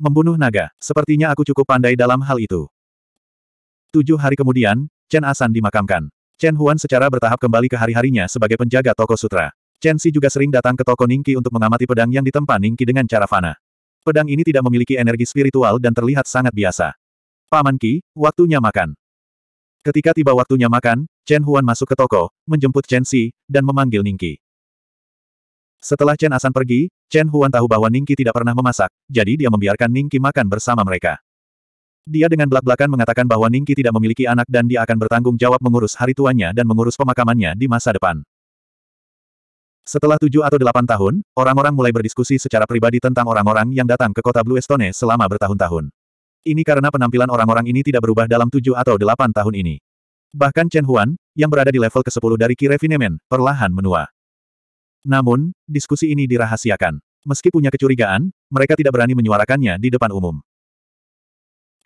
Membunuh naga, sepertinya aku cukup pandai dalam hal itu. Tujuh hari kemudian, Chen Asan dimakamkan. Chen Huan secara bertahap kembali ke hari-harinya sebagai penjaga toko sutra. Chen Si juga sering datang ke toko Ningqi untuk mengamati pedang yang ditempa Ningqi dengan cara fana pedang ini tidak memiliki energi spiritual dan terlihat sangat biasa. Paman Ki, waktunya makan. Ketika tiba waktunya makan, Chen Huan masuk ke toko, menjemput Chen Xi, dan memanggil Ningki. Setelah Chen Asan pergi, Chen Huan tahu bahwa Ningki tidak pernah memasak, jadi dia membiarkan Ningki makan bersama mereka. Dia dengan belak-belakan mengatakan bahwa Ningki tidak memiliki anak dan dia akan bertanggung jawab mengurus hari tuanya dan mengurus pemakamannya di masa depan. Setelah tujuh atau delapan tahun, orang-orang mulai berdiskusi secara pribadi tentang orang-orang yang datang ke kota Blue Estone selama bertahun-tahun. Ini karena penampilan orang-orang ini tidak berubah dalam tujuh atau delapan tahun ini. Bahkan Chen Huan, yang berada di level ke-10 dari Kirevinemen, perlahan menua. Namun, diskusi ini dirahasiakan. Meski punya kecurigaan, mereka tidak berani menyuarakannya di depan umum.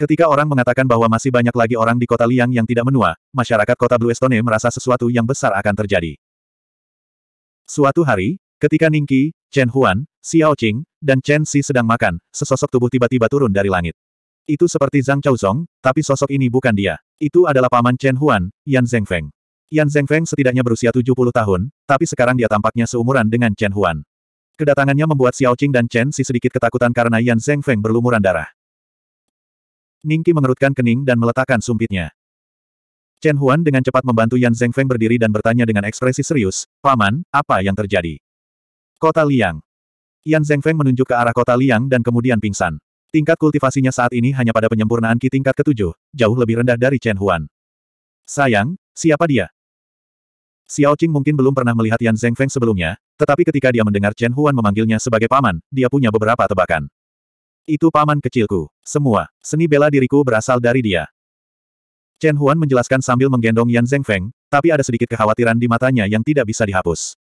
Ketika orang mengatakan bahwa masih banyak lagi orang di kota Liang yang tidak menua, masyarakat kota Blue Estone merasa sesuatu yang besar akan terjadi. Suatu hari, ketika Ningqi, Chen Huan, Xiao Qing, dan Chen Xi sedang makan, sesosok tubuh tiba-tiba turun dari langit. Itu seperti Zhang Chaozong, tapi sosok ini bukan dia. Itu adalah paman Chen Huan, Yan Zhengfeng. Yan Zhengfeng setidaknya berusia 70 tahun, tapi sekarang dia tampaknya seumuran dengan Chen Huan. Kedatangannya membuat Xiao Qing dan Chen Xi sedikit ketakutan karena Yan Zhengfeng berlumuran darah. Ningqi mengerutkan kening dan meletakkan sumpitnya. Chen Huan dengan cepat membantu Yan Zhengfeng berdiri dan bertanya dengan ekspresi serius, Paman, apa yang terjadi? Kota Liang. Yan Zhengfeng menunjuk ke arah kota Liang dan kemudian pingsan. Tingkat kultivasinya saat ini hanya pada penyempurnaan Ki tingkat ketujuh, jauh lebih rendah dari Chen Huan. Sayang, siapa dia? Xiao Qing mungkin belum pernah melihat Yan Zhengfeng sebelumnya, tetapi ketika dia mendengar Chen Huan memanggilnya sebagai paman, dia punya beberapa tebakan. Itu paman kecilku. Semua seni bela diriku berasal dari dia. Chen Huan menjelaskan sambil menggendong Yan Zhengfeng, tapi ada sedikit kekhawatiran di matanya yang tidak bisa dihapus.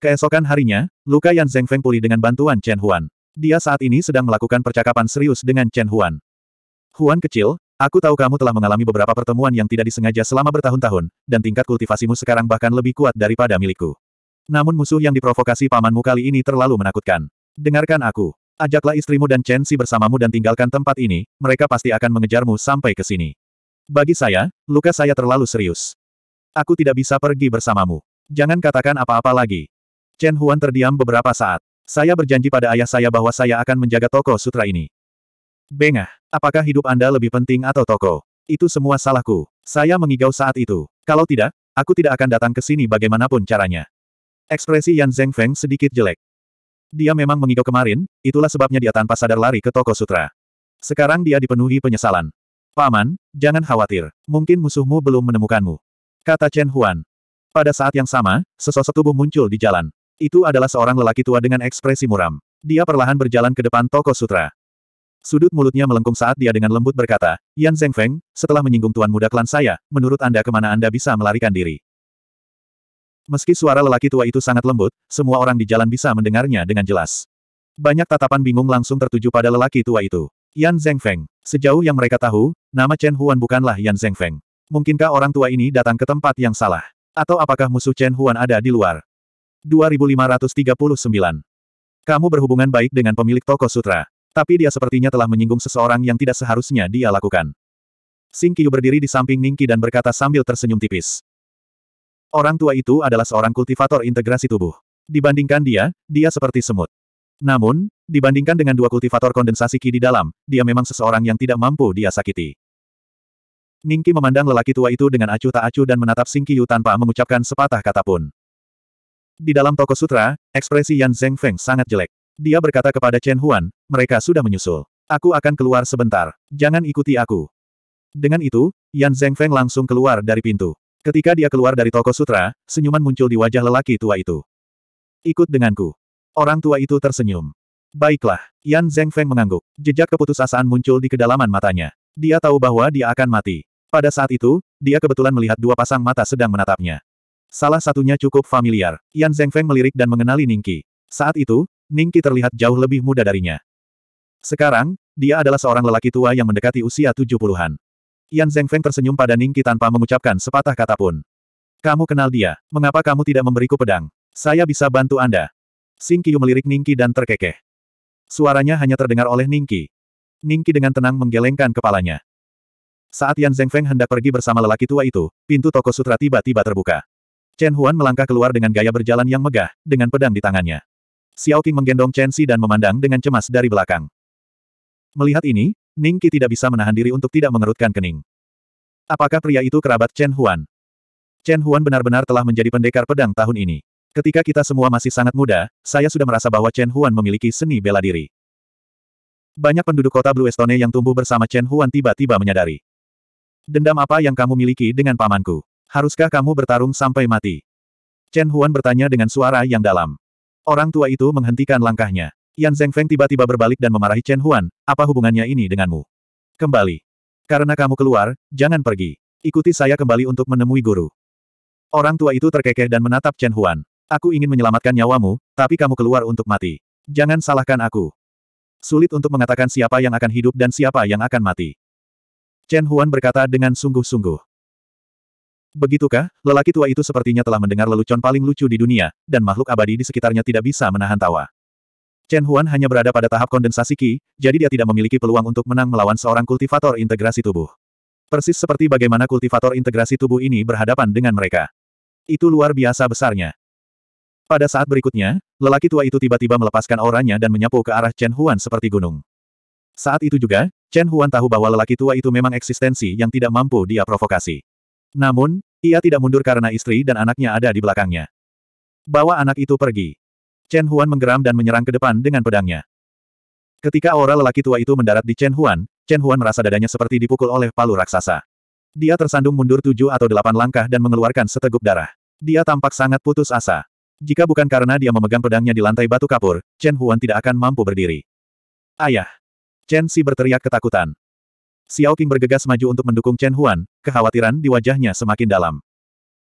Keesokan harinya, luka Yan Zhengfeng pulih dengan bantuan Chen Huan. Dia saat ini sedang melakukan percakapan serius dengan Chen Huan. Huan kecil, aku tahu kamu telah mengalami beberapa pertemuan yang tidak disengaja selama bertahun-tahun, dan tingkat kultivasimu sekarang bahkan lebih kuat daripada milikku. Namun musuh yang diprovokasi pamanmu kali ini terlalu menakutkan. Dengarkan aku. Ajaklah istrimu dan Chen Si bersamamu dan tinggalkan tempat ini, mereka pasti akan mengejarmu sampai ke sini. Bagi saya, luka saya terlalu serius. Aku tidak bisa pergi bersamamu. Jangan katakan apa-apa lagi. Chen Huan terdiam beberapa saat. Saya berjanji pada ayah saya bahwa saya akan menjaga toko sutra ini. Bengah, apakah hidup Anda lebih penting atau toko? Itu semua salahku. Saya mengigau saat itu. Kalau tidak, aku tidak akan datang ke sini bagaimanapun caranya. Ekspresi Yan Zheng Feng sedikit jelek. Dia memang mengigau kemarin, itulah sebabnya dia tanpa sadar lari ke toko sutra. Sekarang dia dipenuhi penyesalan. Paman, jangan khawatir, mungkin musuhmu belum menemukanmu. Kata Chen Huan. Pada saat yang sama, sesosok tubuh muncul di jalan. Itu adalah seorang lelaki tua dengan ekspresi muram. Dia perlahan berjalan ke depan toko sutra. Sudut mulutnya melengkung saat dia dengan lembut berkata, Yan Zengfeng, setelah menyinggung tuan muda klan saya, menurut Anda kemana Anda bisa melarikan diri? Meski suara lelaki tua itu sangat lembut, semua orang di jalan bisa mendengarnya dengan jelas. Banyak tatapan bingung langsung tertuju pada lelaki tua itu. Yan Zhengfeng. Sejauh yang mereka tahu, nama Chen Huan bukanlah Yan Zhengfeng. Mungkinkah orang tua ini datang ke tempat yang salah? Atau apakah musuh Chen Huan ada di luar? 2539. Kamu berhubungan baik dengan pemilik toko sutra. Tapi dia sepertinya telah menyinggung seseorang yang tidak seharusnya dia lakukan. Sing Qiu berdiri di samping Ningki dan berkata sambil tersenyum tipis. Orang tua itu adalah seorang kultivator integrasi tubuh. Dibandingkan dia, dia seperti semut. Namun, Dibandingkan dengan dua kultivator kondensasi Ki di dalam, dia memang seseorang yang tidak mampu dia sakiti. Ningki memandang lelaki tua itu dengan acuh tak acuh dan menatap Singkiyu tanpa mengucapkan sepatah kata pun. Di dalam toko sutra, ekspresi Yan Zhengfeng sangat jelek. Dia berkata kepada Chen Huan, mereka sudah menyusul. Aku akan keluar sebentar, jangan ikuti aku. Dengan itu, Yan Zhengfeng langsung keluar dari pintu. Ketika dia keluar dari toko sutra, senyuman muncul di wajah lelaki tua itu. Ikut denganku. Orang tua itu tersenyum. Baiklah, Yan Zhengfeng mengangguk. Jejak keputusasaan muncul di kedalaman matanya. Dia tahu bahwa dia akan mati. Pada saat itu, dia kebetulan melihat dua pasang mata sedang menatapnya. Salah satunya cukup familiar. Yan Zhengfeng melirik dan mengenali Ningqi. Saat itu, Ningqi terlihat jauh lebih muda darinya. Sekarang, dia adalah seorang lelaki tua yang mendekati usia tujuh puluhan. Yan Zhengfeng tersenyum pada Ningqi tanpa mengucapkan sepatah kata pun. Kamu kenal dia, mengapa kamu tidak memberiku pedang? Saya bisa bantu Anda. Sing melirik Ningqi dan terkekeh. Suaranya hanya terdengar oleh Ningki. Ningki dengan tenang menggelengkan kepalanya. Saat Yan Zengfeng hendak pergi bersama lelaki tua itu, pintu toko sutra tiba-tiba terbuka. Chen Huan melangkah keluar dengan gaya berjalan yang megah, dengan pedang di tangannya. Xiao Qing menggendong Chen Xi dan memandang dengan cemas dari belakang. Melihat ini, Qi tidak bisa menahan diri untuk tidak mengerutkan kening. Apakah pria itu kerabat Chen Huan? Chen Huan benar-benar telah menjadi pendekar pedang tahun ini. Ketika kita semua masih sangat muda, saya sudah merasa bahwa Chen Huan memiliki seni bela diri. Banyak penduduk kota Blue Estone yang tumbuh bersama Chen Huan tiba-tiba menyadari. Dendam apa yang kamu miliki dengan pamanku? Haruskah kamu bertarung sampai mati? Chen Huan bertanya dengan suara yang dalam. Orang tua itu menghentikan langkahnya. Yan Zengfeng tiba-tiba berbalik dan memarahi Chen Huan, apa hubungannya ini denganmu? Kembali. Karena kamu keluar, jangan pergi. Ikuti saya kembali untuk menemui guru. Orang tua itu terkekeh dan menatap Chen Huan. Aku ingin menyelamatkan nyawamu, tapi kamu keluar untuk mati. Jangan salahkan aku. Sulit untuk mengatakan siapa yang akan hidup dan siapa yang akan mati. Chen Huan berkata dengan sungguh-sungguh. Begitukah, lelaki tua itu sepertinya telah mendengar lelucon paling lucu di dunia, dan makhluk abadi di sekitarnya tidak bisa menahan tawa. Chen Huan hanya berada pada tahap kondensasi Qi, jadi dia tidak memiliki peluang untuk menang melawan seorang kultivator integrasi tubuh. Persis seperti bagaimana kultivator integrasi tubuh ini berhadapan dengan mereka. Itu luar biasa besarnya. Pada saat berikutnya, lelaki tua itu tiba-tiba melepaskan auranya dan menyapu ke arah Chen Huan seperti gunung. Saat itu juga, Chen Huan tahu bahwa lelaki tua itu memang eksistensi yang tidak mampu dia provokasi. Namun, ia tidak mundur karena istri dan anaknya ada di belakangnya. Bawa anak itu pergi. Chen Huan menggeram dan menyerang ke depan dengan pedangnya. Ketika aura lelaki tua itu mendarat di Chen Huan, Chen Huan merasa dadanya seperti dipukul oleh palu raksasa. Dia tersandung mundur tujuh atau delapan langkah dan mengeluarkan seteguk darah. Dia tampak sangat putus asa. Jika bukan karena dia memegang pedangnya di lantai batu kapur, Chen Huan tidak akan mampu berdiri. Ayah! Chen Si berteriak ketakutan. Xiao Qing bergegas maju untuk mendukung Chen Huan, kekhawatiran di wajahnya semakin dalam.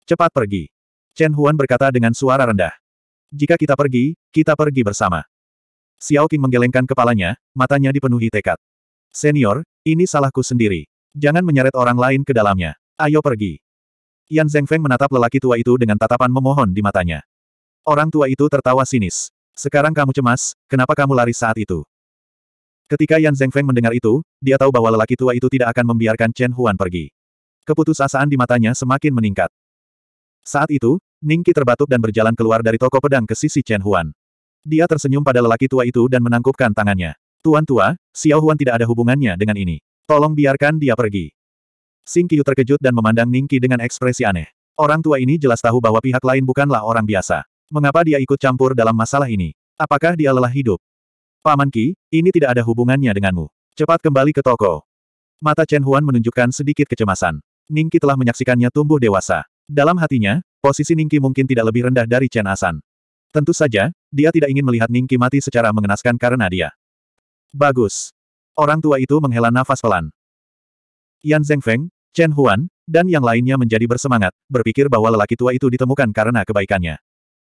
Cepat pergi! Chen Huan berkata dengan suara rendah. Jika kita pergi, kita pergi bersama. Xiao Qing menggelengkan kepalanya, matanya dipenuhi tekad. Senior, ini salahku sendiri. Jangan menyeret orang lain ke dalamnya. Ayo pergi. Yan Zhengfeng menatap lelaki tua itu dengan tatapan memohon di matanya. Orang tua itu tertawa sinis. Sekarang kamu cemas, kenapa kamu lari saat itu? Ketika Yan Zengfeng mendengar itu, dia tahu bahwa lelaki tua itu tidak akan membiarkan Chen Huan pergi. Keputusasaan di matanya semakin meningkat. Saat itu, Ningki terbatuk dan berjalan keluar dari toko pedang ke sisi Chen Huan. Dia tersenyum pada lelaki tua itu dan menangkupkan tangannya. Tuan tua, Xiao Huan tidak ada hubungannya dengan ini. Tolong biarkan dia pergi. Sing Qiu terkejut dan memandang Ningki dengan ekspresi aneh. Orang tua ini jelas tahu bahwa pihak lain bukanlah orang biasa. Mengapa dia ikut campur dalam masalah ini? Apakah dia lelah hidup? Paman Ki, ini tidak ada hubungannya denganmu. Cepat kembali ke toko. Mata Chen Huan menunjukkan sedikit kecemasan. Ningki telah menyaksikannya tumbuh dewasa. Dalam hatinya, posisi Ningki mungkin tidak lebih rendah dari Chen Asan. Tentu saja, dia tidak ingin melihat Ningki mati secara mengenaskan karena dia. Bagus. Orang tua itu menghela nafas pelan. Yan Zengfeng, Chen Huan, dan yang lainnya menjadi bersemangat, berpikir bahwa lelaki tua itu ditemukan karena kebaikannya.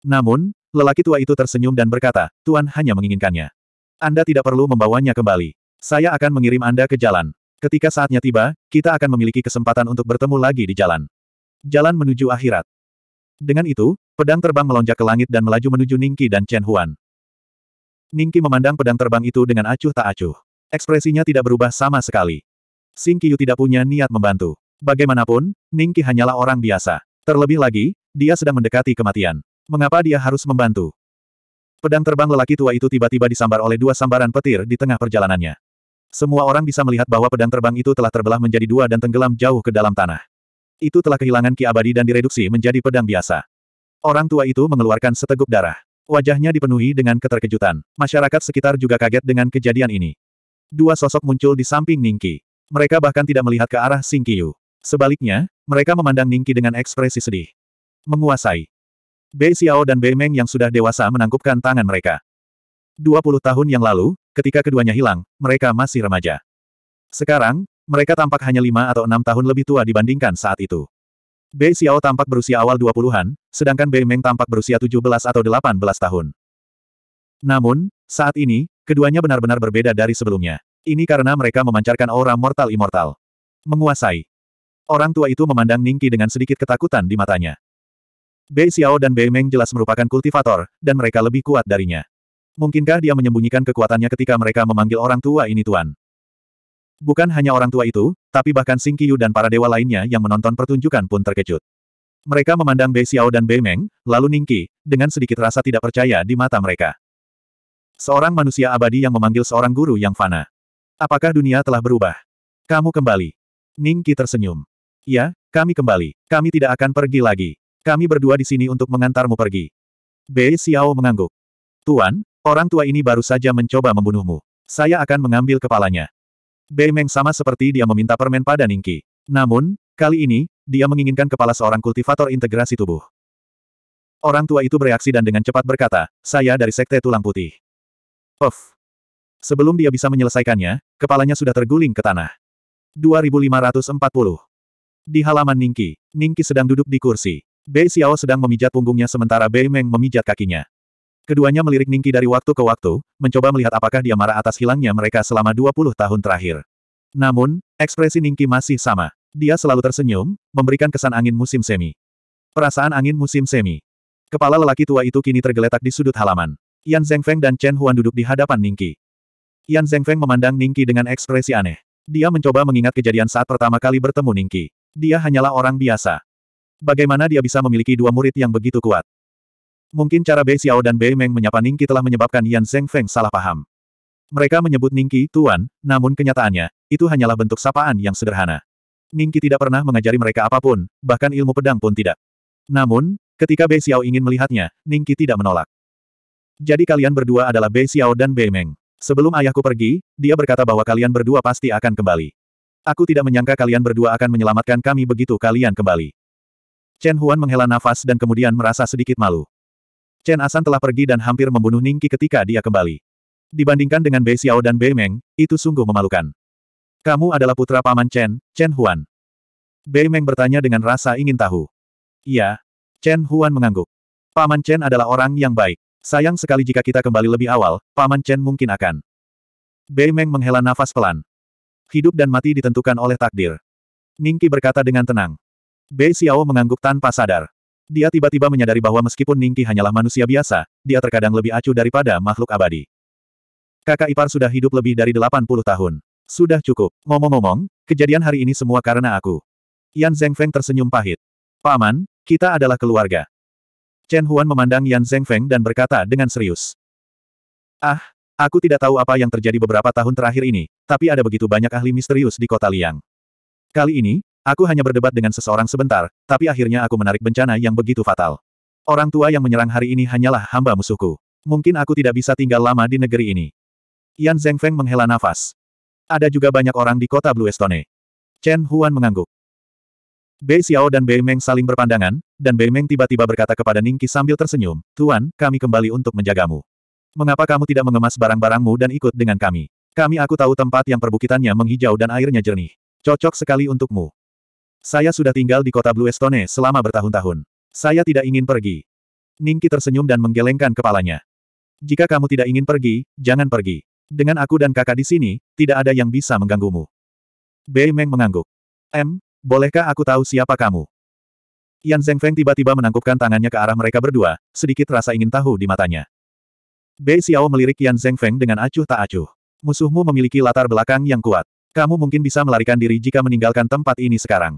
Namun, lelaki tua itu tersenyum dan berkata, Tuan hanya menginginkannya. Anda tidak perlu membawanya kembali. Saya akan mengirim Anda ke jalan. Ketika saatnya tiba, kita akan memiliki kesempatan untuk bertemu lagi di jalan. Jalan menuju akhirat. Dengan itu, pedang terbang melonjak ke langit dan melaju menuju Ningki dan Chen Huan. Ningki memandang pedang terbang itu dengan acuh tak acuh. Ekspresinya tidak berubah sama sekali. Sing Qiu tidak punya niat membantu. Bagaimanapun, Ningki hanyalah orang biasa. Terlebih lagi, dia sedang mendekati kematian. Mengapa dia harus membantu? Pedang terbang lelaki tua itu tiba-tiba disambar oleh dua sambaran petir di tengah perjalanannya. Semua orang bisa melihat bahwa pedang terbang itu telah terbelah menjadi dua dan tenggelam jauh ke dalam tanah. Itu telah kehilangan ki abadi dan direduksi menjadi pedang biasa. Orang tua itu mengeluarkan seteguk darah. Wajahnya dipenuhi dengan keterkejutan. Masyarakat sekitar juga kaget dengan kejadian ini. Dua sosok muncul di samping Ningki. Mereka bahkan tidak melihat ke arah Singkiyu. Sebaliknya, mereka memandang Ningki dengan ekspresi sedih. Menguasai. Bei Xiao dan Bei Meng yang sudah dewasa menangkupkan tangan mereka. 20 tahun yang lalu, ketika keduanya hilang, mereka masih remaja. Sekarang, mereka tampak hanya lima atau enam tahun lebih tua dibandingkan saat itu. Bei Xiao tampak berusia awal 20-an, sedangkan Bei Meng tampak berusia 17 atau 18 tahun. Namun, saat ini, keduanya benar-benar berbeda dari sebelumnya. Ini karena mereka memancarkan aura mortal-immortal. Menguasai. Orang tua itu memandang Ningki dengan sedikit ketakutan di matanya. Bei Xiao dan Bei Meng jelas merupakan kultivator, dan mereka lebih kuat darinya. Mungkinkah dia menyembunyikan kekuatannya ketika mereka memanggil orang tua ini tuan? Bukan hanya orang tua itu, tapi bahkan Sing Qiu dan para dewa lainnya yang menonton pertunjukan pun terkejut. Mereka memandang Bei Xiao dan Bei Meng, lalu Ningqi, dengan sedikit rasa tidak percaya di mata mereka. Seorang manusia abadi yang memanggil seorang guru yang fana. Apakah dunia telah berubah? Kamu kembali. Ningqi tersenyum. Ya, kami kembali. Kami tidak akan pergi lagi. Kami berdua di sini untuk mengantarmu pergi. Bei Xiao mengangguk. Tuan, orang tua ini baru saja mencoba membunuhmu. Saya akan mengambil kepalanya. Bei Meng sama seperti dia meminta permen pada Ningki. Namun, kali ini, dia menginginkan kepala seorang kultivator integrasi tubuh. Orang tua itu bereaksi dan dengan cepat berkata, saya dari Sekte Tulang Putih. Puff. Sebelum dia bisa menyelesaikannya, kepalanya sudah terguling ke tanah. 2540. Di halaman Ningki, Ningki sedang duduk di kursi. Bei Xiao sedang memijat punggungnya sementara Bei Meng memijat kakinya. Keduanya melirik Ningki dari waktu ke waktu, mencoba melihat apakah dia marah atas hilangnya mereka selama 20 tahun terakhir. Namun, ekspresi Ningki masih sama. Dia selalu tersenyum, memberikan kesan angin musim semi. Perasaan angin musim semi. Kepala lelaki tua itu kini tergeletak di sudut halaman. Yan Zhengfeng dan Chen Huan duduk di hadapan Ningki. Yan Zhengfeng memandang Ningki dengan ekspresi aneh. Dia mencoba mengingat kejadian saat pertama kali bertemu Ningki. Dia hanyalah orang biasa. Bagaimana dia bisa memiliki dua murid yang begitu kuat? Mungkin cara Bei Xiao dan Bei Meng menyapa Ningqi telah menyebabkan Yan Zheng Feng salah paham. Mereka menyebut Ningqi Tuan, namun kenyataannya, itu hanyalah bentuk sapaan yang sederhana. Ningqi tidak pernah mengajari mereka apapun, bahkan ilmu pedang pun tidak. Namun, ketika Bei Xiao ingin melihatnya, Ningqi tidak menolak. Jadi kalian berdua adalah Bei Xiao dan Bei Meng. Sebelum ayahku pergi, dia berkata bahwa kalian berdua pasti akan kembali. Aku tidak menyangka kalian berdua akan menyelamatkan kami begitu kalian kembali. Chen Huan menghela nafas dan kemudian merasa sedikit malu. Chen Asan telah pergi dan hampir membunuh Ningki ketika dia kembali. Dibandingkan dengan Bei Xiao dan Bei Meng, itu sungguh memalukan. Kamu adalah putra paman Chen, Chen Huan. Bei Meng bertanya dengan rasa ingin tahu. Iya. Chen Huan mengangguk. Paman Chen adalah orang yang baik. Sayang sekali jika kita kembali lebih awal, Paman Chen mungkin akan. Bei Meng menghela nafas pelan. Hidup dan mati ditentukan oleh takdir. Ningki berkata dengan tenang. Bei Xiao mengangguk tanpa sadar. Dia tiba-tiba menyadari bahwa meskipun Ningki hanyalah manusia biasa, dia terkadang lebih acuh daripada makhluk abadi. Kakak ipar sudah hidup lebih dari 80 tahun. Sudah cukup. Ngomong-ngomong, kejadian hari ini semua karena aku. Yan Zengfeng tersenyum pahit. Paman, kita adalah keluarga. Chen Huan memandang Yan Zengfeng dan berkata dengan serius. Ah, aku tidak tahu apa yang terjadi beberapa tahun terakhir ini, tapi ada begitu banyak ahli misterius di kota Liang. Kali ini, Aku hanya berdebat dengan seseorang sebentar, tapi akhirnya aku menarik bencana yang begitu fatal. Orang tua yang menyerang hari ini hanyalah hamba musuhku. Mungkin aku tidak bisa tinggal lama di negeri ini. Yan Zengfeng menghela nafas. Ada juga banyak orang di kota Blue Estone. Chen Huan mengangguk. Bei Xiao dan Bei Meng saling berpandangan, dan Bei Meng tiba-tiba berkata kepada Ningki sambil tersenyum, Tuan, kami kembali untuk menjagamu. Mengapa kamu tidak mengemas barang-barangmu dan ikut dengan kami? Kami aku tahu tempat yang perbukitannya menghijau dan airnya jernih. Cocok sekali untukmu. Saya sudah tinggal di kota Blue Bluestone selama bertahun-tahun. Saya tidak ingin pergi. Ningki tersenyum dan menggelengkan kepalanya. Jika kamu tidak ingin pergi, jangan pergi. Dengan aku dan kakak di sini, tidak ada yang bisa mengganggumu. Bei Meng mengangguk. M, bolehkah aku tahu siapa kamu? Yan Zengfeng tiba-tiba menangkupkan tangannya ke arah mereka berdua, sedikit rasa ingin tahu di matanya. Bei Xiao melirik Yan Zengfeng dengan acuh tak acuh. Musuhmu memiliki latar belakang yang kuat. Kamu mungkin bisa melarikan diri jika meninggalkan tempat ini sekarang.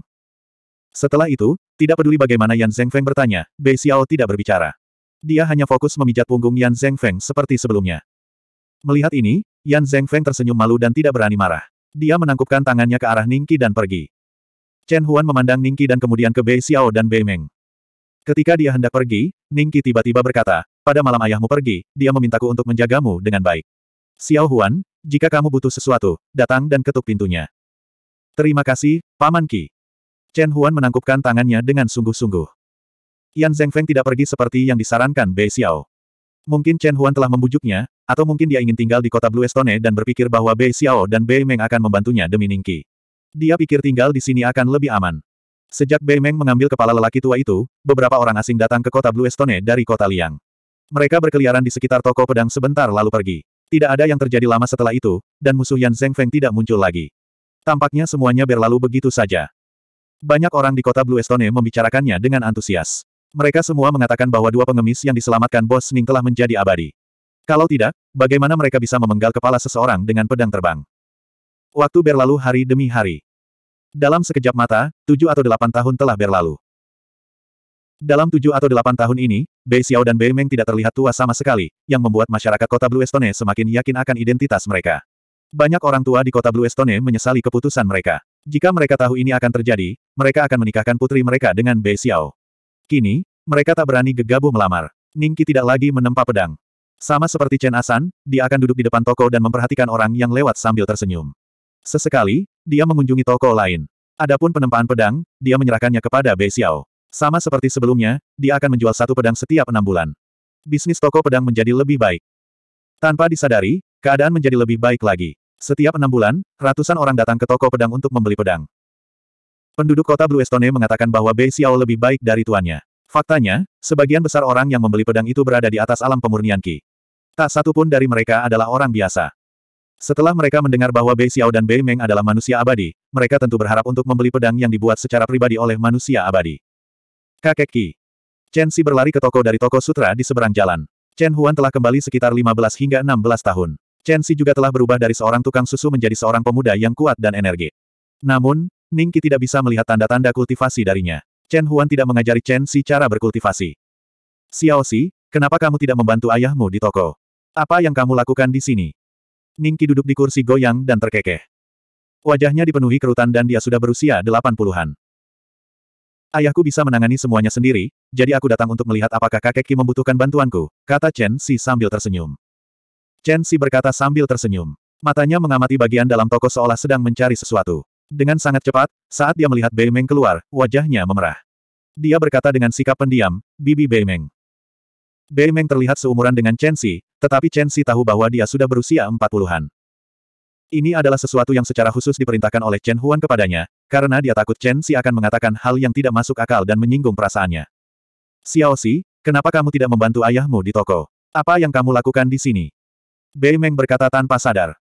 Setelah itu, tidak peduli bagaimana Yan Zhengfeng bertanya, Bei Xiao tidak berbicara. Dia hanya fokus memijat punggung Yan Zhengfeng seperti sebelumnya. Melihat ini, Yan Zhengfeng tersenyum malu dan tidak berani marah. Dia menangkupkan tangannya ke arah Ningqi dan pergi. Chen Huan memandang Ningqi dan kemudian ke Bei Xiao dan Bei Meng. Ketika dia hendak pergi, Ningqi tiba-tiba berkata, pada malam ayahmu pergi, dia memintaku untuk menjagamu dengan baik. Xiao Huan, jika kamu butuh sesuatu, datang dan ketuk pintunya. Terima kasih, Paman Ki." Chen Huan menangkupkan tangannya dengan sungguh-sungguh. Yan Zhengfeng tidak pergi seperti yang disarankan Bei Xiao. Mungkin Chen Huan telah membujuknya, atau mungkin dia ingin tinggal di kota Blue Estone dan berpikir bahwa Bei Xiao dan Bei Meng akan membantunya demi Ningqi. Dia pikir tinggal di sini akan lebih aman. Sejak Bei Meng mengambil kepala lelaki tua itu, beberapa orang asing datang ke kota Blue Estone dari kota Liang. Mereka berkeliaran di sekitar toko pedang sebentar lalu pergi. Tidak ada yang terjadi lama setelah itu, dan musuh Yan Zhengfeng tidak muncul lagi. Tampaknya semuanya berlalu begitu saja. Banyak orang di kota Blue Estone membicarakannya dengan antusias. Mereka semua mengatakan bahwa dua pengemis yang diselamatkan Bos Ning telah menjadi abadi. Kalau tidak, bagaimana mereka bisa memenggal kepala seseorang dengan pedang terbang? Waktu berlalu hari demi hari. Dalam sekejap mata, tujuh atau delapan tahun telah berlalu. Dalam tujuh atau delapan tahun ini, Bei Xiao dan Bei Meng tidak terlihat tua sama sekali, yang membuat masyarakat kota Blue Estone semakin yakin akan identitas mereka. Banyak orang tua di kota Blue Estone menyesali keputusan mereka. Jika mereka tahu ini akan terjadi, mereka akan menikahkan putri mereka dengan Bei Xiao. Kini, mereka tak berani gegabah melamar. Ningki tidak lagi menempa pedang. Sama seperti Chen Asan, dia akan duduk di depan toko dan memperhatikan orang yang lewat sambil tersenyum. Sesekali, dia mengunjungi toko lain. Adapun penempaan pedang, dia menyerahkannya kepada Bei Xiao. Sama seperti sebelumnya, dia akan menjual satu pedang setiap enam bulan. Bisnis toko pedang menjadi lebih baik. Tanpa disadari, keadaan menjadi lebih baik lagi. Setiap enam bulan, ratusan orang datang ke toko pedang untuk membeli pedang. Penduduk kota Blue Estone mengatakan bahwa Bei Xiao lebih baik dari tuannya. Faktanya, sebagian besar orang yang membeli pedang itu berada di atas alam pemurnian Qi. Tak satu pun dari mereka adalah orang biasa. Setelah mereka mendengar bahwa Bei Xiao dan Bei Meng adalah manusia abadi, mereka tentu berharap untuk membeli pedang yang dibuat secara pribadi oleh manusia abadi. Kakek Qi. Chen Si berlari ke toko dari toko sutra di seberang jalan. Chen Huan telah kembali sekitar 15 hingga 16 tahun. Chen Xi juga telah berubah dari seorang tukang susu menjadi seorang pemuda yang kuat dan energi. Namun, Ning Ningki tidak bisa melihat tanda-tanda kultivasi darinya. Chen Huan tidak mengajari Chen Xi cara berkultivasi. Xiao Xi, kenapa kamu tidak membantu ayahmu di toko? Apa yang kamu lakukan di sini? Ning Ningki duduk di kursi goyang dan terkekeh. Wajahnya dipenuhi kerutan dan dia sudah berusia delapan puluhan. Ayahku bisa menangani semuanya sendiri, jadi aku datang untuk melihat apakah kakek Qi membutuhkan bantuanku, kata Chen Xi sambil tersenyum. Chen Xi berkata sambil tersenyum. Matanya mengamati bagian dalam toko seolah sedang mencari sesuatu. Dengan sangat cepat, saat dia melihat Bei Meng keluar, wajahnya memerah. Dia berkata dengan sikap pendiam, Bibi Bei Meng. Bei Meng terlihat seumuran dengan Chen Xi, tetapi Chen Xi tahu bahwa dia sudah berusia empat puluhan. Ini adalah sesuatu yang secara khusus diperintahkan oleh Chen Huan kepadanya, karena dia takut Chen Xi akan mengatakan hal yang tidak masuk akal dan menyinggung perasaannya. Xiao Xi, kenapa kamu tidak membantu ayahmu di toko? Apa yang kamu lakukan di sini? Bei Meng berkata tanpa sadar.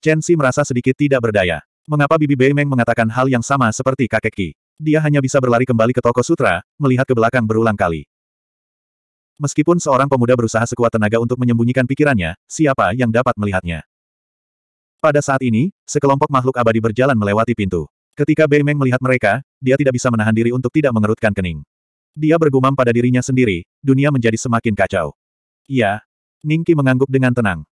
Chen Xi merasa sedikit tidak berdaya. Mengapa Bibi Bei Meng mengatakan hal yang sama seperti kakek Qi? Dia hanya bisa berlari kembali ke toko sutra, melihat ke belakang berulang kali. Meskipun seorang pemuda berusaha sekuat tenaga untuk menyembunyikan pikirannya, siapa yang dapat melihatnya? Pada saat ini, sekelompok makhluk abadi berjalan melewati pintu. Ketika Bei Meng melihat mereka, dia tidak bisa menahan diri untuk tidak mengerutkan kening. Dia bergumam pada dirinya sendiri, dunia menjadi semakin kacau. Iya. Ningki mengangguk dengan tenang.